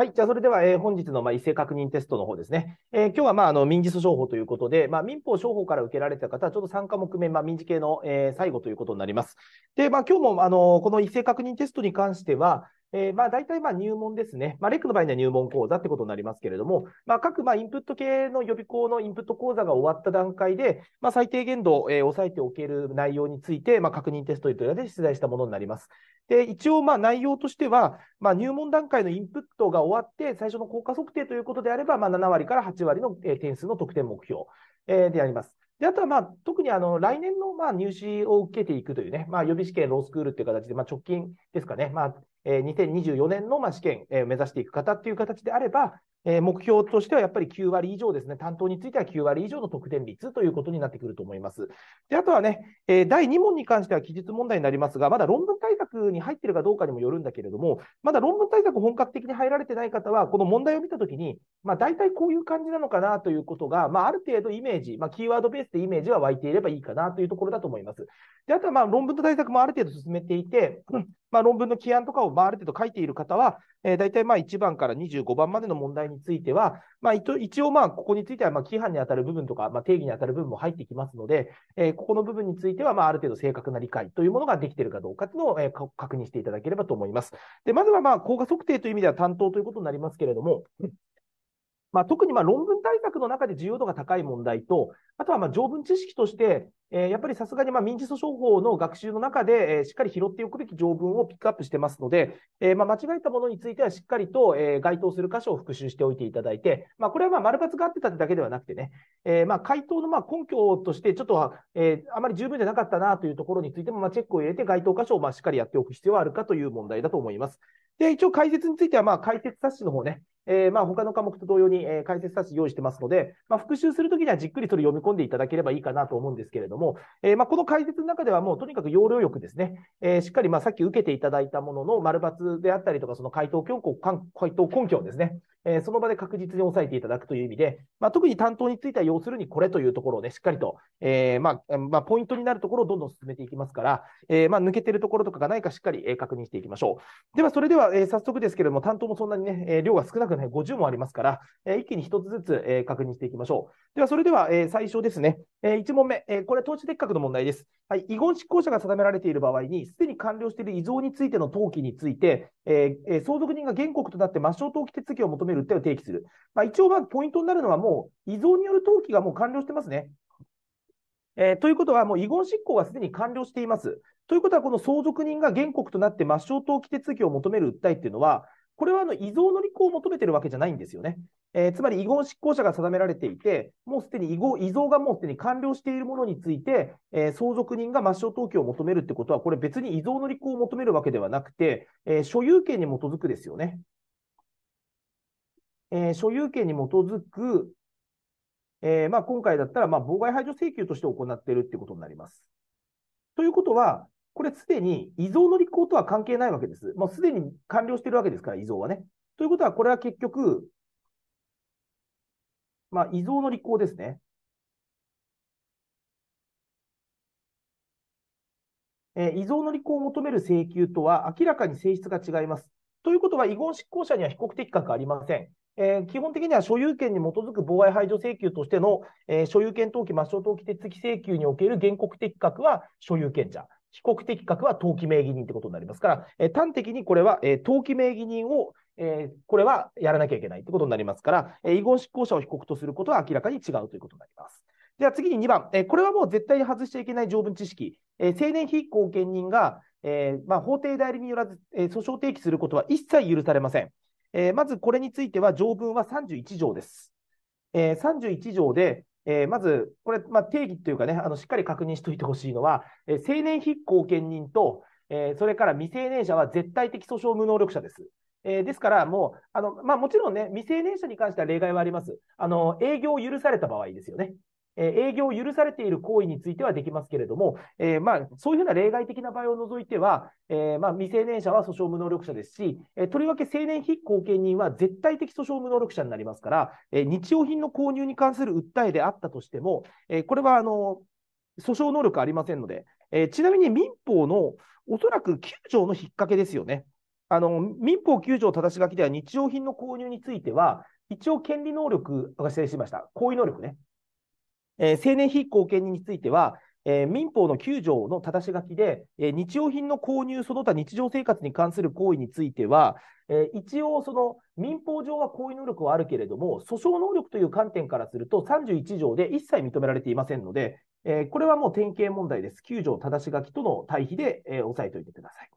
はい。じゃあ、それでは、えー、本日の、まあ、異性確認テストの方ですね。えー、今日は、まあ、あの、民事訴訟法ということで、まあ、民法商法から受けられた方は、ちょっと3科目目、まあ、民事系の、えー、最後ということになります。で、まあ、今日も、あの、この異性確認テストに関しては、えー、まあ、大体、まあ、入門ですね。まあ、レックの場合には入門講座ってことになりますけれども、まあ、各、まあ、インプット系の予備校のインプット講座が終わった段階で、まあ、最低限度を、えー、抑えておける内容について、まあ、確認テストというので出題したものになります。で、一応、まあ、内容としては、まあ、入門段階のインプットが終わって、最初の効果測定ということであれば、まあ、7割から8割の点数の得点目標であります。で、あとは、まあ、特に、あの、来年の、まあ、入試を受けていくというね、まあ、予備試験、ロースクールっていう形で、まあ、直近ですかね、まあ、2024年の試験を目指していく方っていう形であれば、えー、目標としてはやっぱり9割以上ですね、担当については9割以上の得点率ということになってくると思います。であとはね、えー、第2問に関しては記述問題になりますが、まだ論文対策に入ってるかどうかにもよるんだけれども、まだ論文対策本格的に入られてない方は、この問題を見たときに、まあ、大体こういう感じなのかなということが、まあ、ある程度イメージ、まあ、キーワードベースでイメージは湧いていればいいかなというところだと思います。であとはまあ論文と対策もある程度進めていて、まあ、論文の起案とかをまあある程度書いている方は、えー、大体まあ1番から25番までの問題にについては、まあ、一応、まあ、ここについては、まあ、規範に当たる部分とか、まあ、定義に当たる部分も入ってきますので、えー、ここの部分については、まあ、ある程度正確な理解というものができているかどうかというのを、えー、確認していただければと思います。で、まずは、まあ、効果測定という意味では担当ということになりますけれども、まあ、特にまあ論文対策の中で重要度が高い問題と、あとは、ま条文知識として、えやっぱりさすがにま民事訴訟法の学習の中で、えしっかり拾っておくべき条文をピックアップしてますので、えま間違えたものについてはしっかりと、え該当する箇所を復習しておいていただいて、まこれはま丸抜があってただけではなくてね、えま回答のま根拠としてちょっと、えあまり十分じゃなかったなというところについてもまチェックを入れて該当箇所をましっかりやっておく必要はあるかという問題だと思います。で、一応解説については、まあ、解説冊子の方ね、えー、まあ、他の科目と同様に、え解説冊子用意してますので、まあ、復習するときにはじっくりそれ読み込込んでいただければいいかなと思うんですけれども、えー、まあ、この解説の中ではもうとにかく要領よくですね、えー、しっかりまあさっき受けていただいたものの丸抜であったりとか、その回答根拠、回答根拠をですね、えー、その場で確実に抑えていただくという意味で、まあ、特に担当については要するにこれというところをね、しっかりと、えー、まあ、まあ、ポイントになるところをどんどん進めていきますから、えー、まあ、抜けてるところとかがないかしっかり、え確認していきましょう。では、それでは、え早速ですけれども、担当もそんなにね、え量が少なくない50もありますから、え一気に1つずつ、え確認していきましょう。では、それでは、え最初ですね、え1問目、えこれは治資的確の問題です。はい、遺言執行者が定められている場合に、すでに完了している遺贈についての登記について、えー、相続人が原告となって抹消登記手続きを求める訴えを提起する。まあ、一応、ポイントになるのは、もう遺贈による登記がもう完了してますね。えー、ということは、もう遺言執行がすでに完了しています。ということは、この相続人が原告となって抹消登記手続きを求める訴えっていうのは、これはあの遺贈の履行を求めてるわけじゃないんですよね。えー、つまり遺言執行者が定められていて、もうすでに遺言遺贈がもうすでに完了しているものについて、えー、相続人が抹消登記を求めるってことは、これ別に遺贈の履行を求めるわけではなくて、えー、所有権に基づくですよね。え所有権に基づく、えまあ、今回だったら、ま妨害排除請求として行っているってことになります。ということは、これすでに遺贈の履行とは関係ないわけです。もうすでに完了してるわけですから、遺贈はね。ということは、これは結局、まあ、遺贈の履行ですね。えー、遺贈の履行を求める請求とは明らかに性質が違います。ということは、遺言執行者には被告的格ありません。えー、基本的には所有権に基づく妨害排除請求としての、えー、所有権登記、抹消登記手続き請求における原告的格は所有権者。被告的格は登記名義人ってことになりますから、えー、端的にこれは、えー、登記名義人を、えー、これはやらなきゃいけないってことになりますから、え遺言執行者を被告とすることは明らかに違うということになります。では次に2番、えこれはもう絶対に外しちゃいけない条文知識。え青年被公権人が、えまあ、法定代理によらず、え訴訟提起することは一切許されません。えまずこれについては条文は31条です。え31条で、えー、まず、これ、まあ、定義というかね、あの、しっかり確認しておいてほしいのは、えー、成年非公権人と、えー、それから未成年者は絶対的訴訟無能力者です。えー、ですから、もう、あの、まあ、もちろんね、未成年者に関しては例外はあります。あの、営業を許された場合ですよね。え営業を許されている行為についてはできますけれども、えまあ、そういうふうな例外的な場合を除いては、えまあ、未成年者は訴訟無能力者ですし、えとりわけ成年被後見人は絶対的訴訟無能力者になりますから、え日用品の購入に関する訴えであったとしても、えこれはあの訴訟能力ありませんので、えちなみに民法のおそらく9条の引っ掛けですよね。あの民法9条正し書きでは日用品の購入については、一応権利能力、失礼しました、行為能力ね、えー、青年非貢献人については、えー、民法の9条の正し書きで、えー、日用品の購入、その他日常生活に関する行為については、えー、一応、その民法上は行為能力はあるけれども、訴訟能力という観点からすると、31条で一切認められていませんので、えー、これはもう典型問題です。9条正し書きとの対比で、えー、押さえておいてください。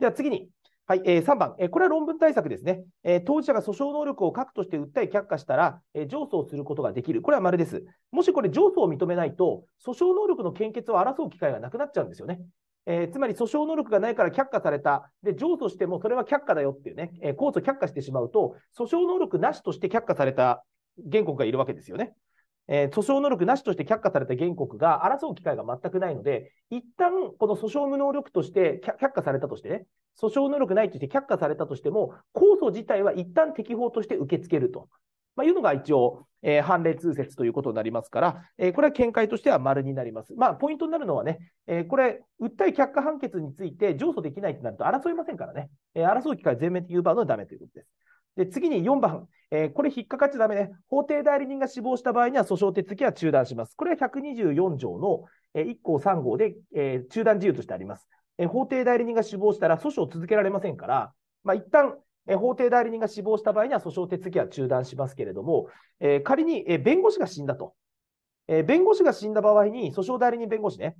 では次に、はい、えー、3番、えー、これは論文対策ですね、えー、当事者が訴訟能力を核として訴え却下したら、えー、上訴をすることができる。これは丸です。もしこれ上訴を認めないと、訴訟能力の献血を争う機会がなくなっちゃうんですよね。えー、つまり訴訟能力がないから却下された。で、上訴してもそれは却下だよっていうね、えー、控訴却下してしまうと、訴訟能力なしとして却下された原告がいるわけですよね。えー、訴訟能力なしとして却下された原告が争う機会が全くないので、一旦この訴訟無能力として却下されたとしてね、訴訟能力ないとして却下されたとしても、控訴自体は一旦適法として受け付けると。まあ、いうのが一応、えー、判例通説ということになりますから、えー、これは見解としては丸になります。まあ、ポイントになるのはね、えー、これ、訴え却下判決について上訴できないとなると争いませんからね、えー、争う機会全面的に奪うのはダメということです。で、次に4番。えー、これ引っかかっちゃダメね。法定代理人が死亡した場合には訴訟手続きは中断します。これは124条の、えー、1項3号で、えー、中断自由としてあります。え法定代理人が死亡したら訴訟を続けられませんから、まあ、一旦、え法定代理人が死亡した場合には訴訟手続きは中断しますけれども、え仮に、え弁護士が死んだと、え弁護士が死んだ場合に訴訟代理人弁護士ね、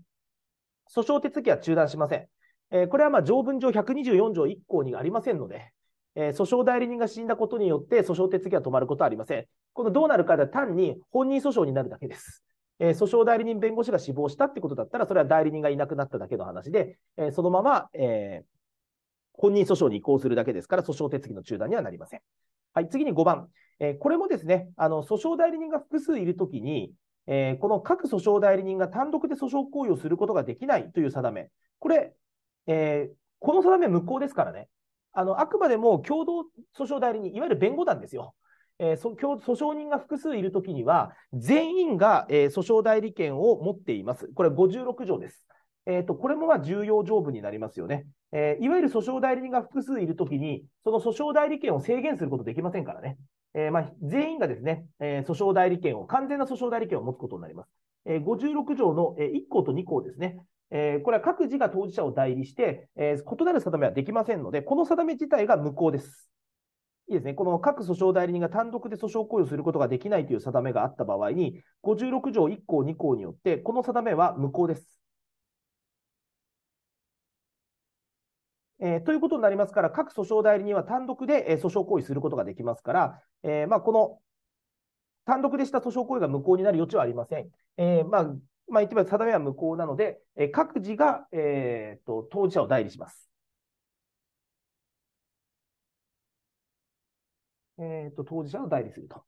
訴訟手続きは中断しません。えこれはま条文上124条1項にありませんので、えー、訴訟代理人が死んだことによって訴訟手続きは止まることはありません。このどうなるかでは単に本人訴訟になるだけです。えー、訴訟代理人弁護士が死亡したってことだったら、それは代理人がいなくなっただけの話で、えー、そのまま、えー、本人訴訟に移行するだけですから、訴訟手続きの中断にはなりません。はい、次に5番。えー、これもですね、あの、訴訟代理人が複数いるときに、えー、この各訴訟代理人が単独で訴訟行為をすることができないという定め。これ、えー、この定め無効ですからね。あの、あくまでも共同訴訟代理人、いわゆる弁護団ですよ。えー、訴訟人が複数いるときには、全員が、えー、訴訟代理権を持っています。これ56条です。えっ、ー、と、これもまあ重要条文になりますよね。えー、いわゆる訴訟代理人が複数いるときに、その訴訟代理権を制限することできませんからね。えー、まあ、全員がですね、えー、訴訟代理権を、完全な訴訟代理権を持つことになります。えー、56条の、え1項と2項ですね。えー、これは各自が当事者を代理して、えー、異なる定めはできませんので、この定め自体が無効です。いいですね。この各訴訟代理人が単独で訴訟行為をすることができないという定めがあった場合に、56条1項2項によって、この定めは無効です。えー、ということになりますから、各訴訟代理人は単独で、えー、訴訟行為することができますから、えー、まあ、この単独でした訴訟行為が無効になる余地はありません。えまあ、まあ、言ってみれば定めは無効なので、え各自が、えーと、当事者を代理します。えーと、と当事者を代理すると。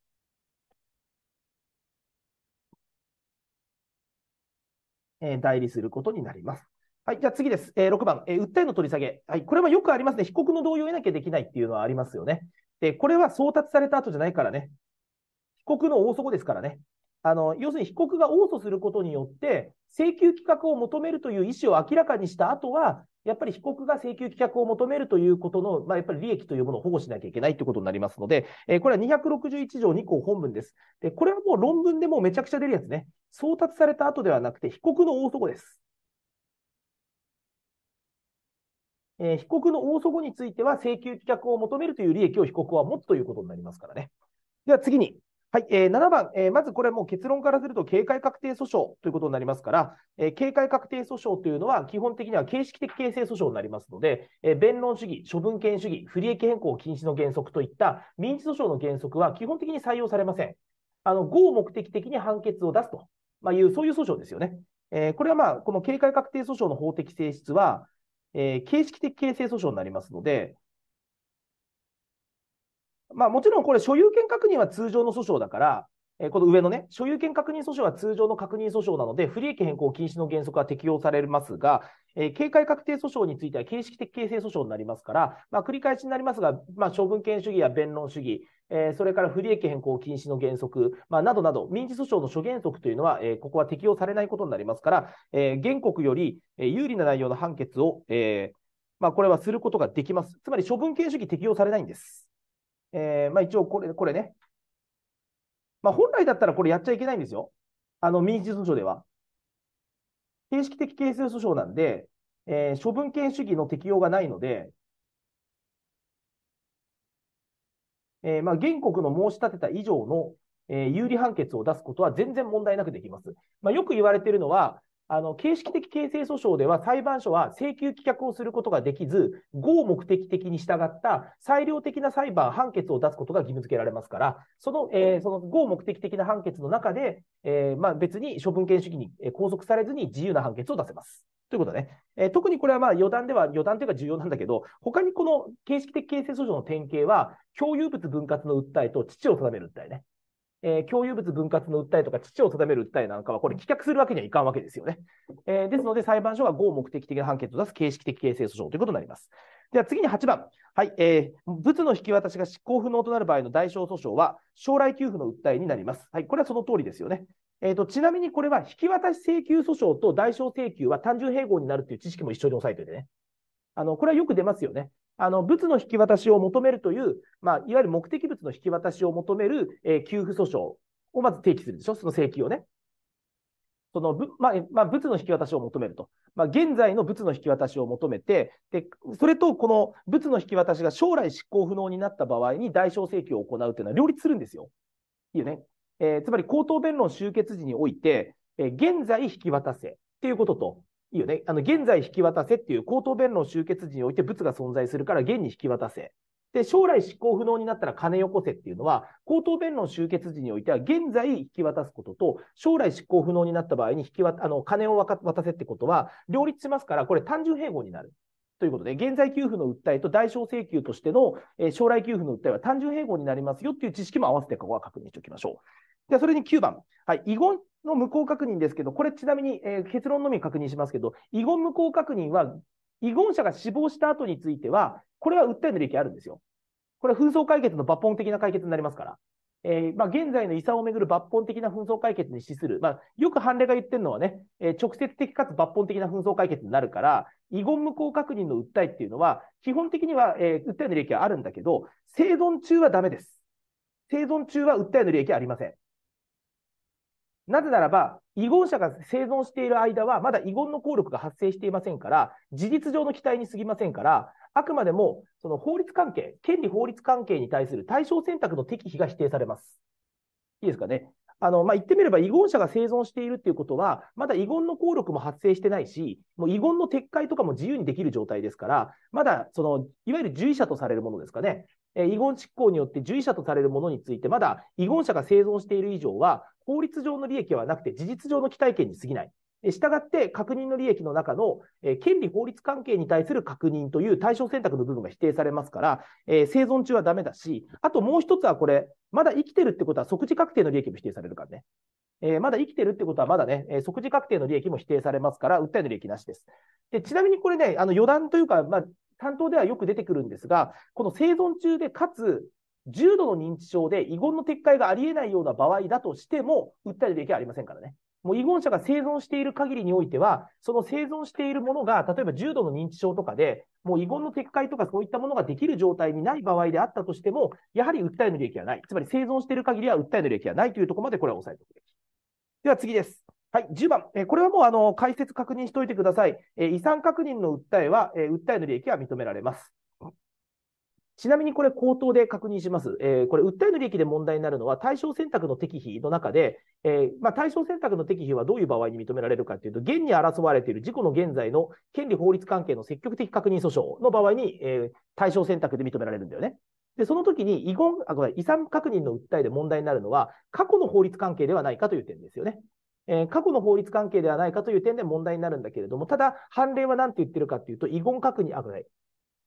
えー、代理することになります。はい、じゃあ次です。えー、6番、えー、訴えの取り下げ。はい、これはよくありますね。被告の同意を得なきゃできないっていうのはありますよね。で、これは送達された後じゃないからね。被告の大底ですからね。あの、要するに被告が応訴することによって、請求企画を求めるという意思を明らかにした後は、やっぱり被告が請求棄却を求めるということの、まあ、やっぱり利益というものを保護しなきゃいけないということになりますので、えー、これは261条2項本文です。で、これはもう論文でもうめちゃくちゃ出るやつね。送達された後ではなくて、被告の応訴後です。えー、被告の応訴後については、請求棄却を求めるという利益を被告は持つということになりますからね。では次に、はい、えー、7番、えー、まずこれはもう結論からすると、警戒確定訴訟ということになりますから、えー、警戒確定訴訟というのは、基本的には形式的形成訴訟になりますので、えー、弁論主義、処分権主義、不利益変更禁止の原則といった民事訴訟の原則は基本的に採用されません。あの、合目的的に判決を出すと、まあ、いう、そういう訴訟ですよね。えー、これはまあ、この警戒確定訴訟の法的性質は、えー、形式的形成訴訟になりますので、まあもちろんこれ所有権確認は通常の訴訟だから、えこの上のね、所有権確認訴訟は通常の確認訴訟なので、不利益変更禁止の原則は適用されますが、え警戒確定訴訟については形式的形成訴訟になりますから、まあ、繰り返しになりますが、まあ、処分権主義や弁論主義、えそれから不利益変更禁止の原則、まあ、などなど、民事訴訟の諸原則というのは、えここは適用されないことになりますから、え原告より、え有利な内容の判決を、えまあ、これはすることができます。つまり、処分権主義適用されないんです。えー、まあ、一応これ、これね。まあ、本来だったらこれやっちゃいけないんですよ。あの、民事訴訟では。形式的形成訴訟なんで、えー、処分権主義の適用がないので、えー、まあ、原告の申し立てた以上の、えー、有利判決を出すことは全然問題なくできます。まあ、よく言われているのは、あの、形式的形成訴訟では裁判所は請求棄却をすることができず、合目的的に従った裁量的な裁判、判決を出すことが義務付けられますから、その、えー、その合目的的な判決の中で、えー、まあ、別に処分権主義に拘束されずに自由な判決を出せます。ということね。えー、特にこれはまあ余談では、余談というか重要なんだけど、他にこの形式的形成訴訟の典型は、共有物分割の訴えと父を定める訴えね。えー、共有物分割の訴えとか、父を定める訴えなんかは、これ、棄却するわけにはいかんわけですよね。えー、ですので、裁判所が合目的的な判決を出す形式的形成訴訟ということになります。では次に8番、はいえー、物の引き渡しが執行不能となる場合の代償訴訟は、将来給付の訴えになります。はい、これはその通りですよね。えーと、ちなみにこれは、引き渡し請求訴訟と代償請求は単純併合になるという知識も一緒に押さえておいてね。あのこれはよく出ますよね。あの、物の引き渡しを求めるという、まあ、いわゆる目的物の引き渡しを求める、えー、給付訴訟をまず提起するでしょその請求をね。その、まあ、まあ、物の引き渡しを求めると。まあ、現在の物の引き渡しを求めて、で、それとこの物の引き渡しが将来執行不能になった場合に代償請求を行うというのは両立するんですよ。いいよね。えー、つまり口頭弁論終結時において、えー、現在引き渡せっていうことと、いいよね。あの、現在引き渡せっていう口頭弁論終結時において物が存在するから現に引き渡せ。で、将来執行不能になったら金よこせっていうのは、口頭弁論終結時においては、現在引き渡すことと、将来執行不能になった場合に引き渡、あの、金を渡せってことは、両立しますから、これ単純併合になる。ということで、現在給付の訴えと代償請求としての、え将来給付の訴えは単純併合になりますよっていう知識も合わせてここは確認しておきましょう。でそれに9番。はい。遺言の無効確認ですけど、これちなみに、えー、結論のみ確認しますけど、遺言無効確認は、遺言者が死亡した後については、これは訴えの利益あるんですよ。これは紛争解決の抜本的な解決になりますから。えー、まあ、現在の遺産をめぐる抜本的な紛争解決に資する。まあ、よく判例が言ってるのはね、えー、直接的かつ抜本的な紛争解決になるから、遺言無効確認の訴えっていうのは、基本的には、えー、訴えの利益はあるんだけど、生存中はダメです。生存中は訴えの利益はありません。なぜならば、遺言者が生存している間は、まだ遺言の効力が発生していませんから、事実上の期待に過ぎませんから、あくまでもその法律関係、権利法律関係に対する対象選択の適否が否定されます。いいですかね。あのまあ、言ってみれば遺言者が生存しているということは、まだ遺言の効力も発生してないし、もう遺言の撤回とかも自由にできる状態ですから、まだそのいわゆる従医者とされるものですかね、遺言執行によって受医者とされるものについて、まだ遺言者が生存している以上は、法律上の利益はなくて、事実上の期待権に過ぎない。したがって、確認の利益の中の、え権利法律関係に対する確認という対象選択の部分が否定されますから、えー、生存中はダメだし、あともう一つはこれ、まだ生きてるってことは即時確定の利益も否定されるからね。えー、まだ生きてるってことはまだね、え即時確定の利益も否定されますから、訴えの利益なしです。で、ちなみにこれね、あの余談というか、まあ、担当ではよく出てくるんですが、この生存中でかつ重度の認知症で遺言の撤回がありえないような場合だとしても、訴える利益はありませんからね。もう遺言者が生存している限りにおいては、その生存しているものが、例えば重度の認知症とかで、もう遺言の撤回とかそういったものができる状態にない場合であったとしても、やはり訴えの利益はない。つまり生存している限りは訴えの利益はないというところまでこれは押さえておくべき。では次です。はい、10番、えこれはもうあの解説確認しておいてください。え遺産確認の訴えは、え訴えの利益は認められます。ちなみにこれ、口頭で確認します。えー、これ、訴えの利益で問題になるのは、対象選択の適否の中で、えー、まあ、対象選択の適否はどういう場合に認められるかというと、現に争われている事故の現在の権利法律関係の積極的確認訴訟の場合に、えー、対象選択で認められるんだよね。で、その時に遺言あ、ごめん、遺産確認の訴えで問題になるのは、過去の法律関係ではないかという点ですよね。え過去の法律関係ではないかという点で問題になるんだけれども、ただ、判例は何て言ってるかっていうと、遺言確認、あ、ない。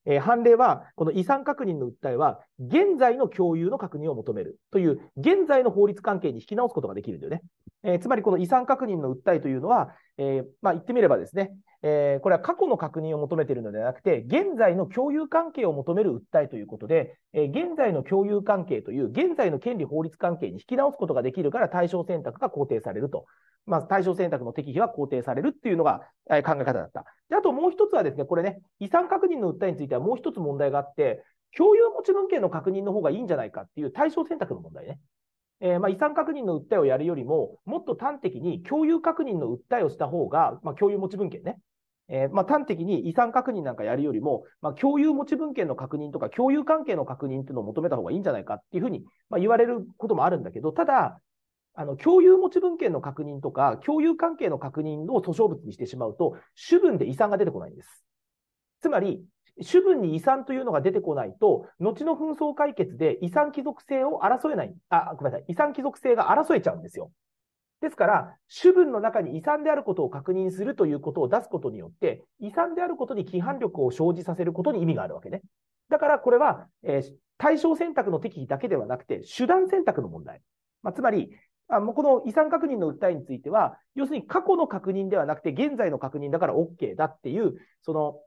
えー、判例は、この遺産確認の訴えは、現在の共有の確認を求めるという、現在の法律関係に引き直すことができるんだよね。えー、つまり、この遺産確認の訴えというのは、えー、まあ、言ってみればですね、えー、これは過去の確認を求めているのではなくて、現在の共有関係を求める訴えということで、えー、現在の共有関係という、現在の権利法律関係に引き直すことができるから対象選択が肯定されると。まあ、対象選択の適否は肯定されるっていうのが、えー、考え方だった。で、あともう一つはですね、これね、遺産確認の訴えについてはもう一つ問題があって、共有持ち分権の確認の方がいいんじゃないかっていう対象選択の問題ね。えー、まあ、遺産確認の訴えをやるよりも、もっと端的に共有確認の訴えをした方が、まあ、共有持ち分権ね。えー、まあ、端的に遺産確認なんかやるよりも、まあ、共有持ち分権の確認とか、共有関係の確認っていうのを求めた方がいいんじゃないかっていうふうに、まあ、言われることもあるんだけど、ただ、あの、共有持ち分権の確認とか、共有関係の確認を訴訟物にしてしまうと、主文で遺産が出てこないんです。つまり、主文に遺産というのが出てこないと、後の紛争解決で遺産帰属性を争えない、あ、ごめんなさい、遺産帰属性が争えちゃうんですよ。ですから、主文の中に遺産であることを確認するということを出すことによって、遺産であることに規範力を生じさせることに意味があるわけね。だからこれは、えー、対象選択の適宜だけではなくて、手段選択の問題。まあ、つまり、あもうこの遺産確認の訴えについては、要するに過去の確認ではなくて、現在の確認だから OK だっていう、その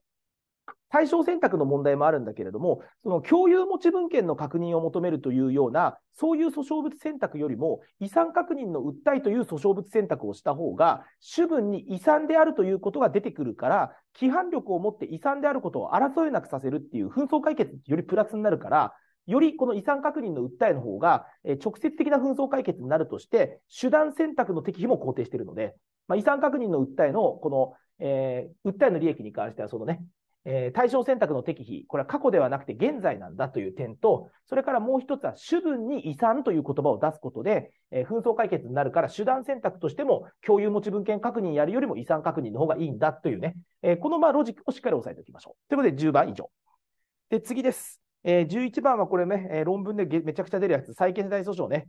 対象選択の問題もあるんだけれども、その共有持ち分権の確認を求めるというような、そういう訴訟物選択よりも、遺産確認の訴えという訴訟物選択をした方が、主文に遺産であるということが出てくるから、規範力を持って遺産であることを争えなくさせるっていう、紛争解決よりプラスになるから、よりこの遺産確認の訴えの方が、え直接的な紛争解決になるとして、手段選択の適否も肯定しているので、まあ、遺産確認の訴えの、この、えー、訴えの利益に関しては、そのね、えー、対象選択の適否、これは過去ではなくて現在なんだという点と、それからもう一つは主文に遺産という言葉を出すことで、えー、紛争解決になるから手段選択としても共有持ち文献確認やるよりも遺産確認の方がいいんだというね、えー、このまあロジックをしっかり押さえておきましょう。ということで10番以上。で、次です。えー、11番はこれね、えー、論文でめちゃくちゃ出るやつ、債権世代訴訟ね。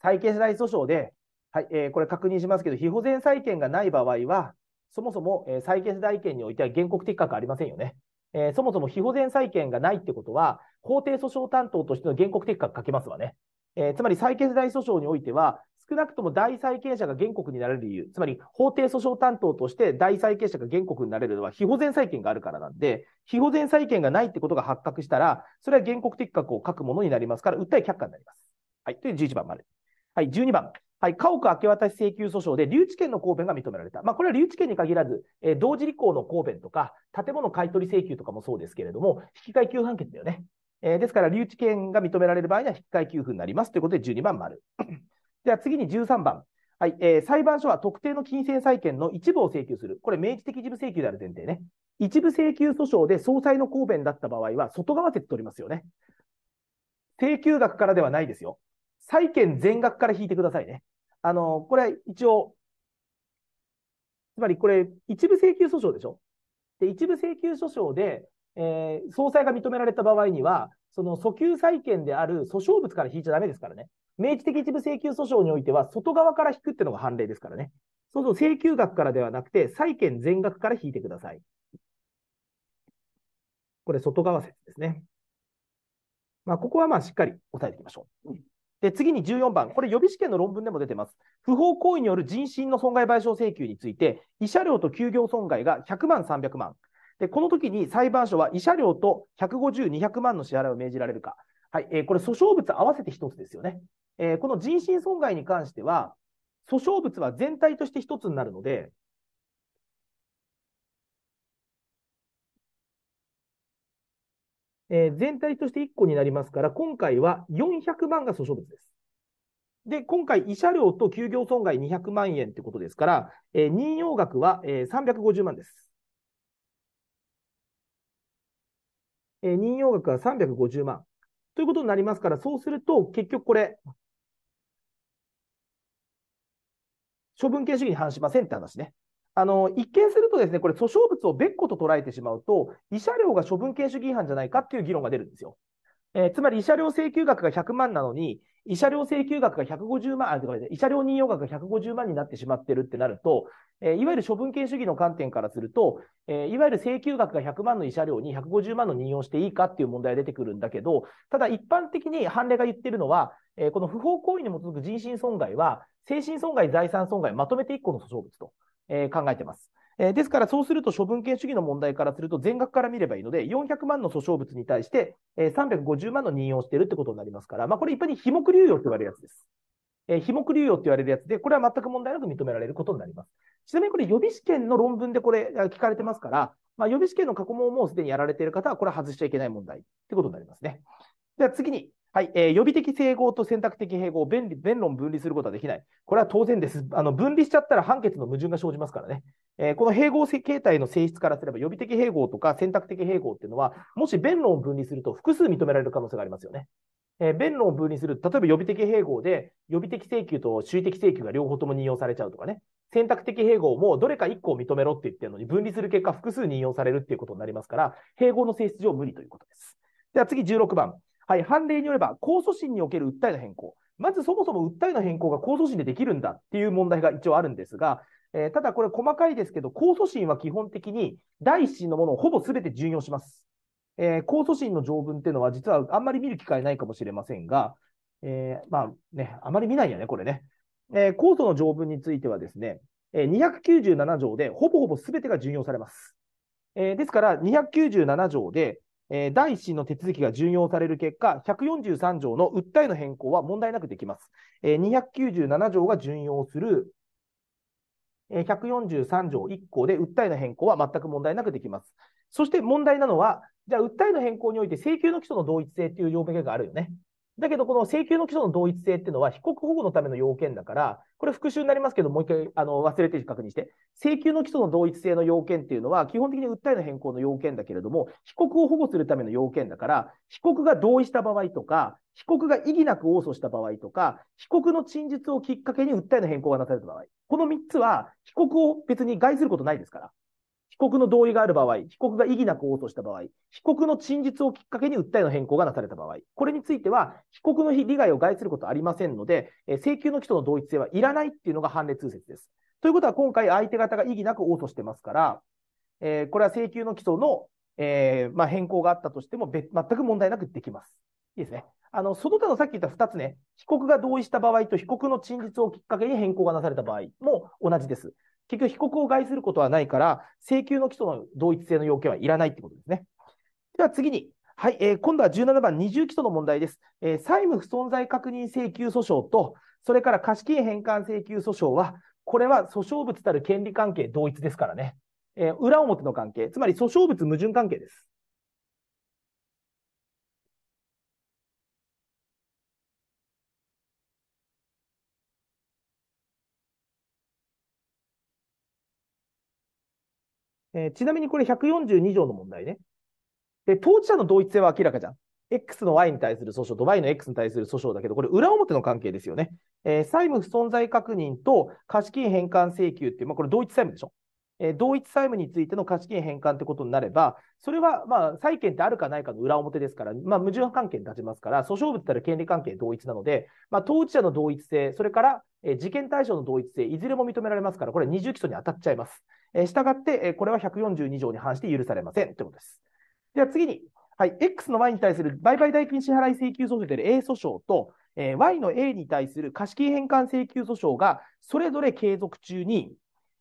債権世代訴訟で、はい、えー、これ確認しますけど、非保全債権がない場合は、そもそも、えー、債権代権においては原告的確ありませんよね。えー、そもそも非保全債権がないってことは、法定訴訟担当としての原告的確書けますわね。えー、つまり債権大代訴訟においては、少なくとも大債権者が原告になれる理由、つまり法定訴訟担当として大債権者が原告になれるのは非保全債権があるからなんで、非保全債権がないってことが発覚したら、それは原告的確を書くものになりますから、訴え却下になります。はい。という11番まで。はい。12番。はい、家屋明け渡し請求訴訟で留置権の抗弁が認められた。まあ、これは留置権に限らず、えー、同時履行の抗弁とか、建物買取請求とかもそうですけれども、引換給判決だよね。えー、ですから、留置権が認められる場合には引換給付になりますということで、12番丸。では次に13番。はい、えー、裁判所は特定の金銭債権の一部を請求する。これ、明示的事務請求である前提ね。一部請求訴訟で総裁の公弁だった場合は、外側説取りますよね。請求額からではないですよ。債権全額から引いてくださいね。あの、これ一応、つまりこれ一部請求訴訟でしょで、一部請求訴訟で、えー、総裁が認められた場合には、その訴求債権である訴訟物から引いちゃダメですからね。明示的一部請求訴訟においては、外側から引くっていうのが判例ですからね。そうすると請求額からではなくて、債権全額から引いてください。これ、外側説ですね。まあ、ここはまあ、しっかり押さえていきましょう。で、次に14番、これ予備試験の論文でも出てます。不法行為による人身の損害賠償請求について、慰謝料と休業損害が100万、300万。で、この時に裁判所は慰謝料と150、200万の支払いを命じられるか。はい、えー、これ訴訟物合わせて1つですよね。えー、この人身損害に関しては、訴訟物は全体として1つになるので、えー、全体として1個になりますから、今回は400万が訴訟物です。で、今回、慰謝料と休業損害200万円ということですから、えー、任用額は、えー、350万です。えー、任用額は350万。ということになりますから、そうすると、結局これ、処分権主義に反しませんって話ね。あの一見すると、ですねこれ、訴訟物を別個と捉えてしまうと、慰謝料が処分権主義違反じゃないかっていう議論が出るんですよ。えー、つまり、慰謝料請求額が100万なのに、慰謝料請求額が150万、あ、ごめん慰謝料任用額が150万になってしまってるってなると、えー、いわゆる処分権主義の観点からすると、えー、いわゆる請求額が100万の慰謝料に150万の任用していいかっていう問題が出てくるんだけど、ただ一般的に判例が言ってるのは、えこの不法行為に基づく人身損害は、精神損害、財産損害、まとめて1個の訴訟物と。え考えてます。えですから、そうすると処分権主義の問題からすると、全額から見ればいいので、400万の訴訟物に対して、え350万の任用しているってことになりますから、まあ、これ一般に非目流用って言われるやつです。えー、非目流用って言われるやつで、これは全く問題なく認められることになります。ちなみにこれ予備試験の論文でこれ聞かれてますから、まあ、予備試験の過去問をもうすでにやられている方は、これは外しちゃいけない問題ってことになりますね。では次に、はい、えー、予備的整合と選択的併合を弁弁論分離することはできない。これは当然です。あの分離しちゃったら判決の矛盾が生じますからね。えー、この併合形態の性質からすれば、予備的併合とか選択的併合っていうのは、もし弁論を分離すると複数認められる可能性がありますよね。えー、弁論を分離する、例えば予備的併合で、予備的請求と主意的請求が両方とも任用されちゃうとかね。選択的併合もどれか1個を認めろって言ってるのに、分離する結果複数任用されるっていうことになりますから、併合の性質上無理ということです。では次16番。はい、判例によれば、控訴審における訴えの変更。まずそもそも訴えの変更が控訴審でできるんだっていう問題が一応あるんですが、えー、ただこれ細かいですけど、控訴審は基本的に第一審のものをほぼ全て準用します。えー、控訴審の条文っていうのは実はあんまり見る機会ないかもしれませんが、えー、まあね、あまり見ないよね、これね。えー、控訴の条文についてはですね、え297条でほぼほぼ全てが準用されます。えー、ですから、297条で、えー、第1審の手続きが順用される結果、143条の訴えの変更は問題なくできます。えー、297条が順用する、えー、143条1項で訴えの変更は全く問題なくできます。そして問題なのは、じゃあ訴えの変更において請求の基礎の同一性という要件があるよね。だけど、この請求の基礎の同一性っていうのは、被告保護のための要件だから、これ復習になりますけど、もう一回あの忘れて確認して、請求の基礎の同一性の要件っていうのは、基本的に訴えの変更の要件だけれども、被告を保護するための要件だから、被告が同意した場合とか、被告が異議なく応訴した場合とか、被告の陳述をきっかけに訴えの変更がなされた場合、この三つは、被告を別に害することないですから。告の同意がある場合、被告が異議なく応答した場合、被告の陳述をきっかけに訴えの変更がなされた場合、これについては、被告の利害を害することはありませんので、え請求の基礎の同一性はいらないっていうのが判例通説です。ということは、今回相手方が異議なく応答してますから、えー、これは請求の基礎の、えー、まあ、変更があったとしても別、全く問題なくできます。いいですね。あの、その他のさっき言った2つね、被告が同意した場合と被告の陳述をきっかけに変更がなされた場合も同じです。結局被告を害することはないから、請求の基礎の同一性の要件はいらないってことですね。では次に、はい、えー、今度は17番二重基礎の問題です、えー、債務不存在確認請求訴訟と、それから貸金返還請求訴訟は、これは訴訟物たる権利関係同一ですからね。えー、裏表の関係、つまり訴訟物矛盾関係です。えー、ちなみにこれ142条の問題ね。で、当事者の同一性は明らかじゃん。X の Y に対する訴訟と Y の X に対する訴訟だけど、これ裏表の関係ですよね。えー、債務不存在確認と貸金返還請求っていう、まあ、これ同一債務でしょ。え同一債務についての貸金返還ってことになれば、それは、まあ、債権ってあるかないかの裏表ですから、まあ、矛盾関係に立ちますから、訴訟物たら権利関係同一なので、まあ、当事者の同一性、それから、え事件対象の同一性、いずれも認められますから、これ二重基礎に当たっちゃいます。えしたがって、えこれは142条に反して許されませんということです。では次に、はい、X の Y に対する売買代金支払い請求訴訟である A 訴訟と、えー、Y の A に対する貸金返還請求訴訟が、それぞれ継続中に、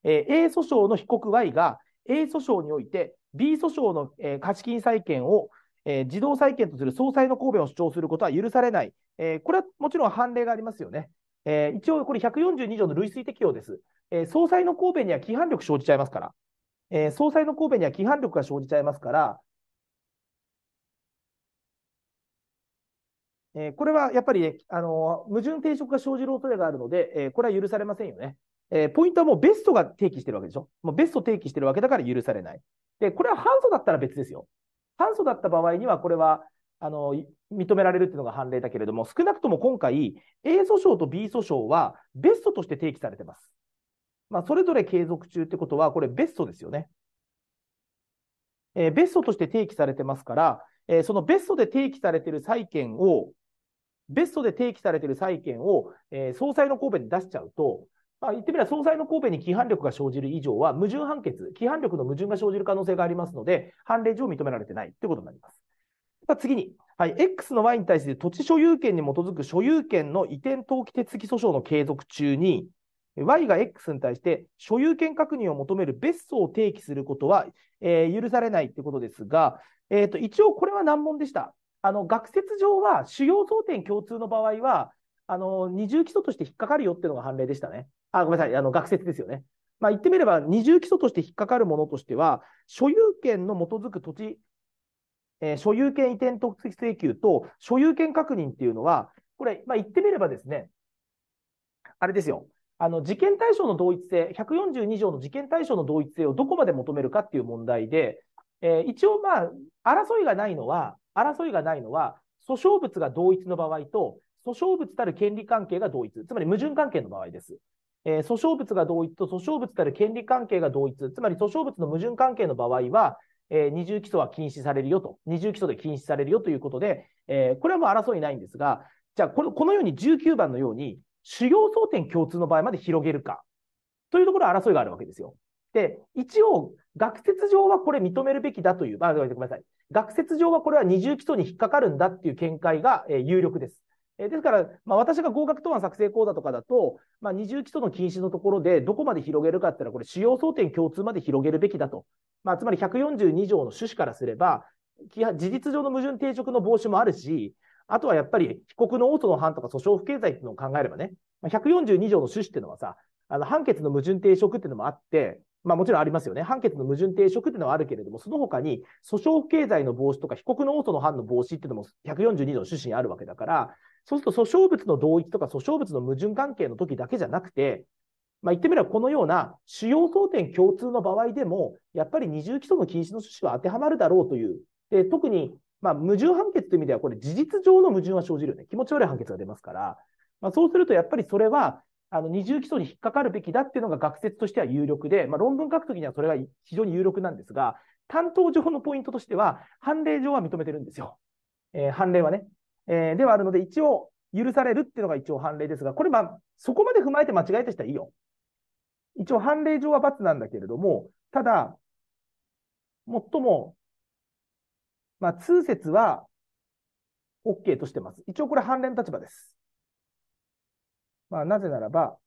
えー、A 訴訟の被告 Y が A 訴訟において B 訴訟の、えー、貸金債権を、えー、自動債権とする総裁の公弁を主張することは許されない、えこれはもちろん判例がありますよね。え一応、これ142条の類推適用です、え総裁の公弁には規範力生じちゃいますから、え総裁の公弁には規範力が生じちゃいますから、えこれはやっぱり、ね、あの矛盾抵触が生じる恐れがあるので、えこれは許されませんよね。えー、ポイントはもうベストが提起してるわけでしょ。もうベスト提起してるわけだから許されない。で、これは反訴だったら別ですよ。反訴だった場合には、これは、あの、認められるっていうのが判例だけれども、少なくとも今回、A 訴訟と B 訴訟はベストとして提起されてます。まあ、それぞれ継続中ってことは、これベストですよね。えー、ベストとして提起されてますから、えー、そのベストで提起されてる債権を、ベストで提起されてる債権を、えー、総裁の答弁に出しちゃうと、まあ、言ってみれば総裁の神戸に規範力が生じる以上は、矛盾判決、規範力の矛盾が生じる可能性がありますので、判例上認められてないということになります。まあ、次に、はい、X の Y に対して土地所有権に基づく所有権の移転登記手続き訴訟の継続中に、Y が X に対して所有権確認を求める別荘を提起することは、えー、許されないということですが、えーと一応これは難問でした。あの学説上は主要争点共通の場合は、あの、二重基礎として引っかかるよっていうのが判例でしたね。あ、ごめんなさい、あの、学説ですよね。まあ、言ってみれば、二重基礎として引っかかるものとしては、所有権の基づく土地、えー、所有権移転特別請求と所有権確認っていうのは、これ、まあ、言ってみればですね、あれですよ。あの、事件対象の同一性、142条の事件対象の同一性をどこまで求めるかっていう問題で、えー、一応まあ、争いがないのは、争いがないのは、訴訟物が同一の場合と、訴訟物たる権利関係が同一、つまり矛盾関係の場合です。えー、訴訟物が同一と訴訟物たる権利関係が同一、つまり訴訟物の矛盾関係の場合は、えー、二重起訴は禁止されるよと、二重起訴で禁止されるよということで、えー、これはもう争いないんですが、じゃあこの、このように19番のように、主要争点共通の場合まで広げるか、というところ争いがあるわけですよ。で、一応、学説上はこれ認めるべきだという、あ、ごめんなさい。学説上はこれは二重基礎に引っかかるんだっていう見解が、え有力です。えですから、まあ、私が合格答案作成講座とかだと、まあ、二重基礎の禁止のところで、どこまで広げるかっていうのは、これ、主要争点共通まで広げるべきだと。まあ、つまり142条の趣旨からすれば、事実上の矛盾定職の防止もあるし、あとはやっぱり、被告の応訴の犯とか訴訟不敬罪っていうのを考えればね、まあ、142条の趣旨っていうのはさ、あの判決の矛盾定職っていうのもあって、まあもちろんありますよね。判決の矛盾抵触っていうのはあるけれども、その他に訴訟不敬罪の防止とか被告の応訴の犯の防止っていうのも142条の趣旨にあるわけだから、そうすると訴訟物の同一とか訴訟物の矛盾関係の時だけじゃなくて、まあ、言ってみればこのような主要争点共通の場合でも、やっぱり二重基礎の禁止の趣旨は当てはまるだろうという。で特に、まあ、矛盾判決という意味では、これ事実上の矛盾は生じるよね。気持ち悪い判決が出ますから。まあ、そうすると、やっぱりそれは、あの、二重基礎に引っかかるべきだっていうのが学説としては有力で、まあ、論文書くときにはそれが非常に有力なんですが、担当上のポイントとしては、判例上は認めてるんですよ。えー、判例はね。えー、ではあるので、一応許されるっていうのが一応判例ですが、これまあ、そこまで踏まえて間違えたしはいいよ。一応判例上は罰なんだけれども、ただ、最も、まあ、通説は OK としてます。一応これ判例の立場です。まあ、なぜならば、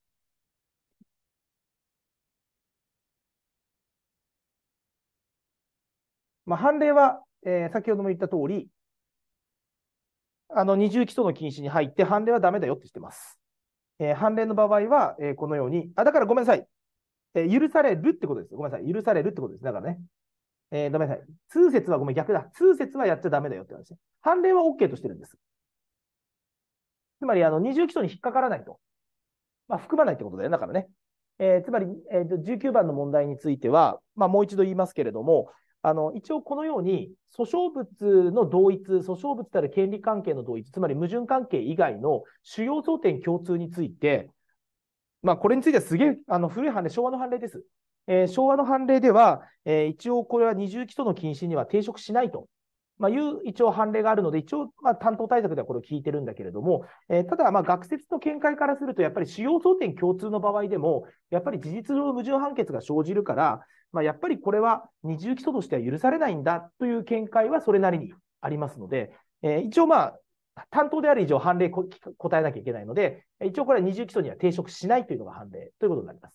まあ、判例は、えー、先ほども言った通り、あの、二重基礎の禁止に入って、判例はダメだよってしてます。えー、判例の場合は、えー、このように、あ、だからごめんなさい。えー、許されるってことです。ごめんなさい。許されるってことです。だからね。えー、ごめんなさい。通説はごめん、逆だ。通説はやっちゃダメだよって話。判例は OK としてるんです。つまり、あの、二重基礎に引っかからないと。まあ、含まないってことだよ。だからね。えー、つまり、えーと、19番の問題については、まあ、もう一度言いますけれども、あの、一応このように、訴訟物の同一、訴訟物たる権利関係の同一、つまり矛盾関係以外の主要争点共通について、まあ、これについてはすげえ、あの、古い判例、昭和の判例です。えー、昭和の判例では、えー、一応これは二重基礎の禁止には抵触しないと。まあ、いう一応判例があるので、一応、まあ、担当対策ではこれを聞いてるんだけれども、えー、ただ、まあ、学説の見解からすると、やっぱり主要争点共通の場合でも、やっぱり事実上の矛盾判決が生じるから、まあ、やっぱりこれは二重基礎としては許されないんだという見解はそれなりにありますので、えー、一応まあ、担当である以上判例こ答えなきゃいけないので、一応これは二重基礎には抵触しないというのが判例ということになります。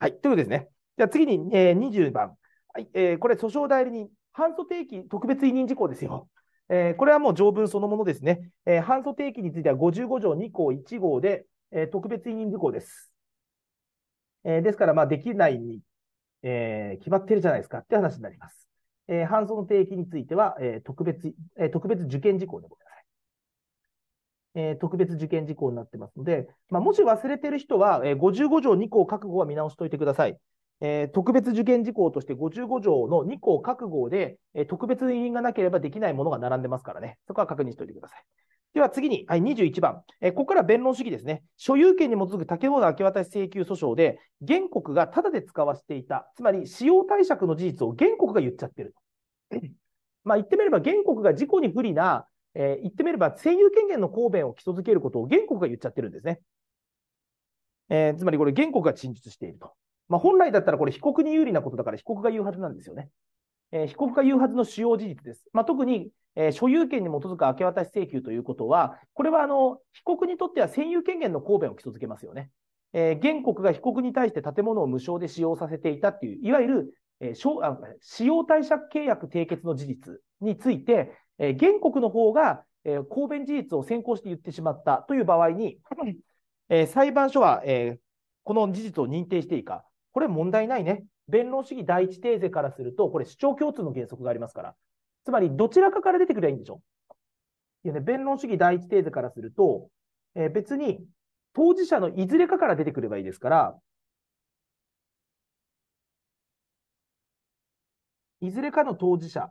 はい、ということですね。じゃあ次に、えー、20番。はいえー、これ訴訟代理人、反訴定期特別委任事項ですよ。えー、これはもう条文そのものですね。えー、反訴定期については55条2項1号で、えー、特別委任事項です。えー、ですから、まあ、できないにえー、決まってるじゃないですかって話になります。えー、搬送の定義については、えー、特別、えー、特別受験事項でございます。えー、特別受験事項になってますので、まあ、もし忘れてる人は、えー、55条2項覚悟は見直しておいてください。えー、特別受験事項として55条の2項覚悟で、えー、特別委員がなければできないものが並んでますからね。そこは確認しておいてください。では次に、はい、21番、えここから弁論主義ですね。所有権に基づく建物明け渡し請求訴訟で、原告がタダで使わせていた、つまり使用貸借の事実を原告が言っちゃってる。まあ言ってみれば原告が事故に不利な、えー、言ってみれば占有権限の公弁を基礎づけることを原告が言っちゃってるんですね。えー、つまりこれ原告が陳述していると。まあ、本来だったらこれ被告に有利なことだから被告が言うはずなんですよね。えー、被告が言うはずの主要事実です。まあ、特に、えー、所有権に基づく明け渡し請求ということは、これはあの被告にとっては占有権限の公弁を基礎づけますよね。えー、原告が被告に対して建物を無償で使用させていたっていう、いわゆる、えー、あ使用貸借契約締結の事実について、えー、原告の方が、えー、公弁事実を先行して言ってしまったという場合に、えー、裁判所は、えー、この事実を認定していいか、これ問題ないね弁論主義第一定ーからすると、これ主張共通の原則がありますから。つまり、どちらかから出てくればいいんでしょいやね、弁論主義第一定ーからすると、えー、別に当事者のいずれかから出てくればいいですから、いずれかの当事者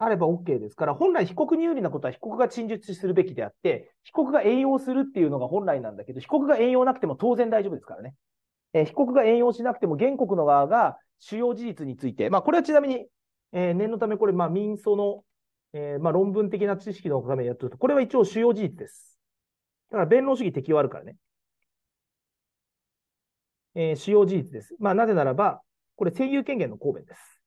あれば OK ですから、本来被告に有利なことは被告が陳述するべきであって、被告が援用するっていうのが本来なんだけど、被告が援用なくても当然大丈夫ですからね。えー、被告が援用しなくても原告の側が主要事実について、まあ、これはちなみに、えー、念のためこれ、まあ、民訴の、えー、まあ、論文的な知識のためにやってると、これは一応主要事実です。だから弁論主義適用あるからね。えー、主要事実です。まあ、なぜならば、これ、占有権限の公弁です。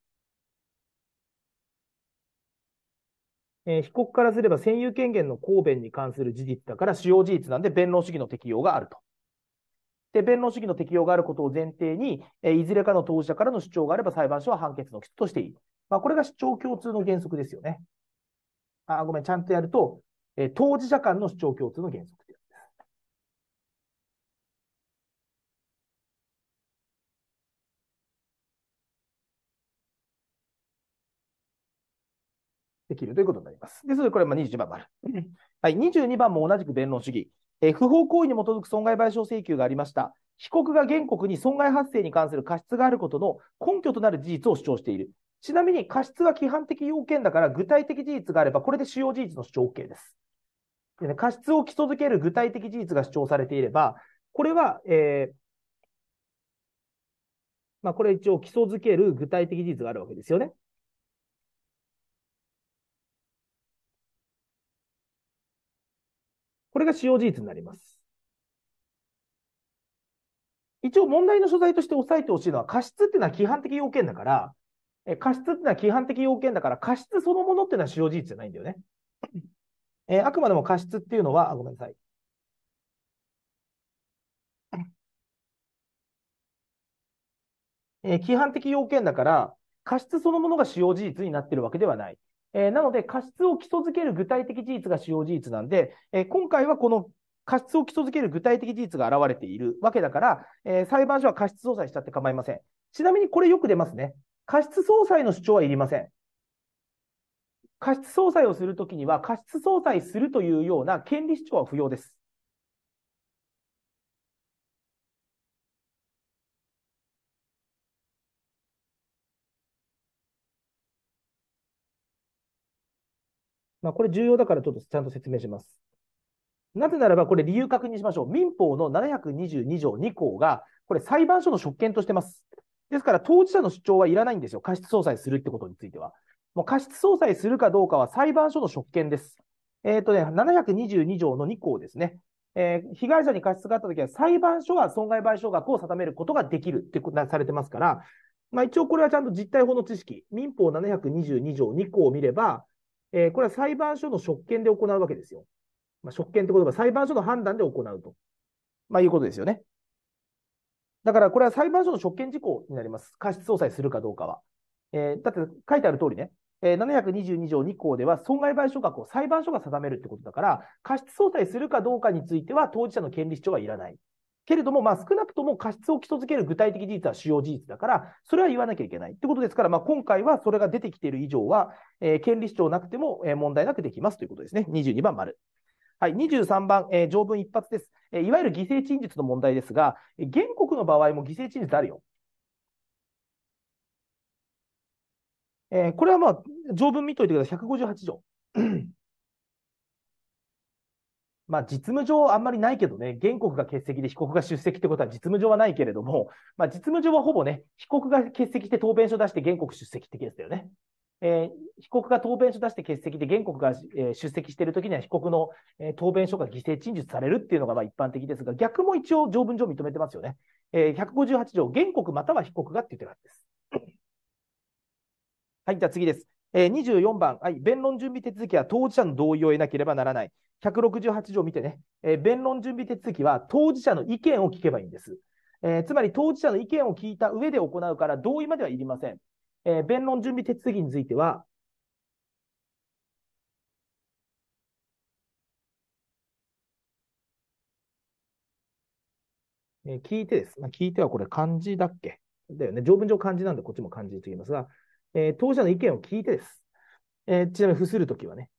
えー、被告からすれば占有権限の公弁に関する事実だから主要事実なんで弁論主義の適用があると。で、弁論主義の適用があることを前提に、えー、いずれかの当事者からの主張があれば裁判所は判決の基礎としていい。まあ、これが主張共通の原則ですよね。あ、ごめん、ちゃんとやると、えー、当事者間の主張共通の原則。できるということになります。でそれで、これは22番丸。はい、22番も同じく弁論主義。え不法行為に基づく損害賠償請求がありました。被告が原告に損害発生に関する過失があることの根拠となる事実を主張している。ちなみに過失は規範的要件だから具体的事実があれば、これで主要事実の主張 OK です。でね、過失を基礎づける具体的事実が主張されていれば、これは、えー、まあ、これ一応基礎づける具体的事実があるわけですよね。れが使用事実になります。一応問題の所在として押さえてほしいのは、過失っていうのは規範的要件だから、え過失っていうのは規範的要件だから、過失そのものっていうのは使用事実じゃないんだよね。えー、あくまでも過失っていうのは、ごめんなさい。えー、規範的要件だから、過失そのものが使用事実になってるわけではない。えー、なので、過失を基礎づける具体的事実が主要事実なんで、えー、今回はこの過失を基礎づける具体的事実が現れているわけだから、えー、裁判所は過失相殺したって構いません。ちなみにこれよく出ますね。過失相殺の主張はいりません。過失相殺をするときには、過失相殺するというような権利主張は不要です。まあ、これ重要だからちょっとちゃんと説明します。なぜならば、これ理由確認しましょう。民法の722条2項が、これ裁判所の職権としてます。ですから、当事者の主張はいらないんですよ。過失相殺するってことについては。もう過失相殺するかどうかは裁判所の職権です。えっ、ー、とね、722条の2項ですね。えー、被害者に過失があったときは、裁判所は損害賠償額を定めることができるってことされてますから、まあ一応これはちゃんと実態法の知識、民法722条2項を見れば、えー、これは裁判所の職権で行うわけですよ。まあ、職権ってことが裁判所の判断で行うと。まあ、いうことですよね。だからこれは裁判所の職権事項になります。過失相殺するかどうかは。えー、だって書いてある通りね、えー、722条2項では損害賠償額を裁判所が定めるってことだから、過失相殺するかどうかについては当事者の権利主張はいらない。けれども、まあ、少なくとも過失を基礎づける具体的事実は主要事実だから、それは言わなきゃいけないってことですから、まあ、今回はそれが出てきている以上は、えー、権利主張なくても、えー、問題なくできますということですね。22番丸。はい、23番、えー、条文一発です、えいわゆる犠牲陳述の問題ですが、え原告の場合も犠牲陳述あるよ。えこれはまあ、条文見といてください。158条。まあ、実務上あんまりないけどね、原告が欠席で被告が出席ってことは実務上はないけれども、まあ、実務上はほぼね、被告が欠席して答弁書出して原告出席ってケースだよね。えー、被告が答弁書出して欠席で原告が、えー、出席しているときには被告の、えー、答弁書が犠牲陳述されるっていうのがまあ一般的ですが、逆も一応条文上認めてますよね。えー、158条、原告または被告がって言ってるわけです。はい、じゃあ次です。えー、24番、はい、弁論準備手続きは当事者の同意を得なければならない。168条見てね、えー、弁論準備手続きは当事者の意見を聞けばいいんです。えー、つまり当事者の意見を聞いた上で行うから同意まではいりません。えー、弁論準備手続きについては、えー、聞いてです。まあ、聞いてはこれ漢字だっけだよね。条文上漢字なんでこっちも漢字と言いますが、えー、当事者の意見を聞いてです。えー、ちなみに付するときはね、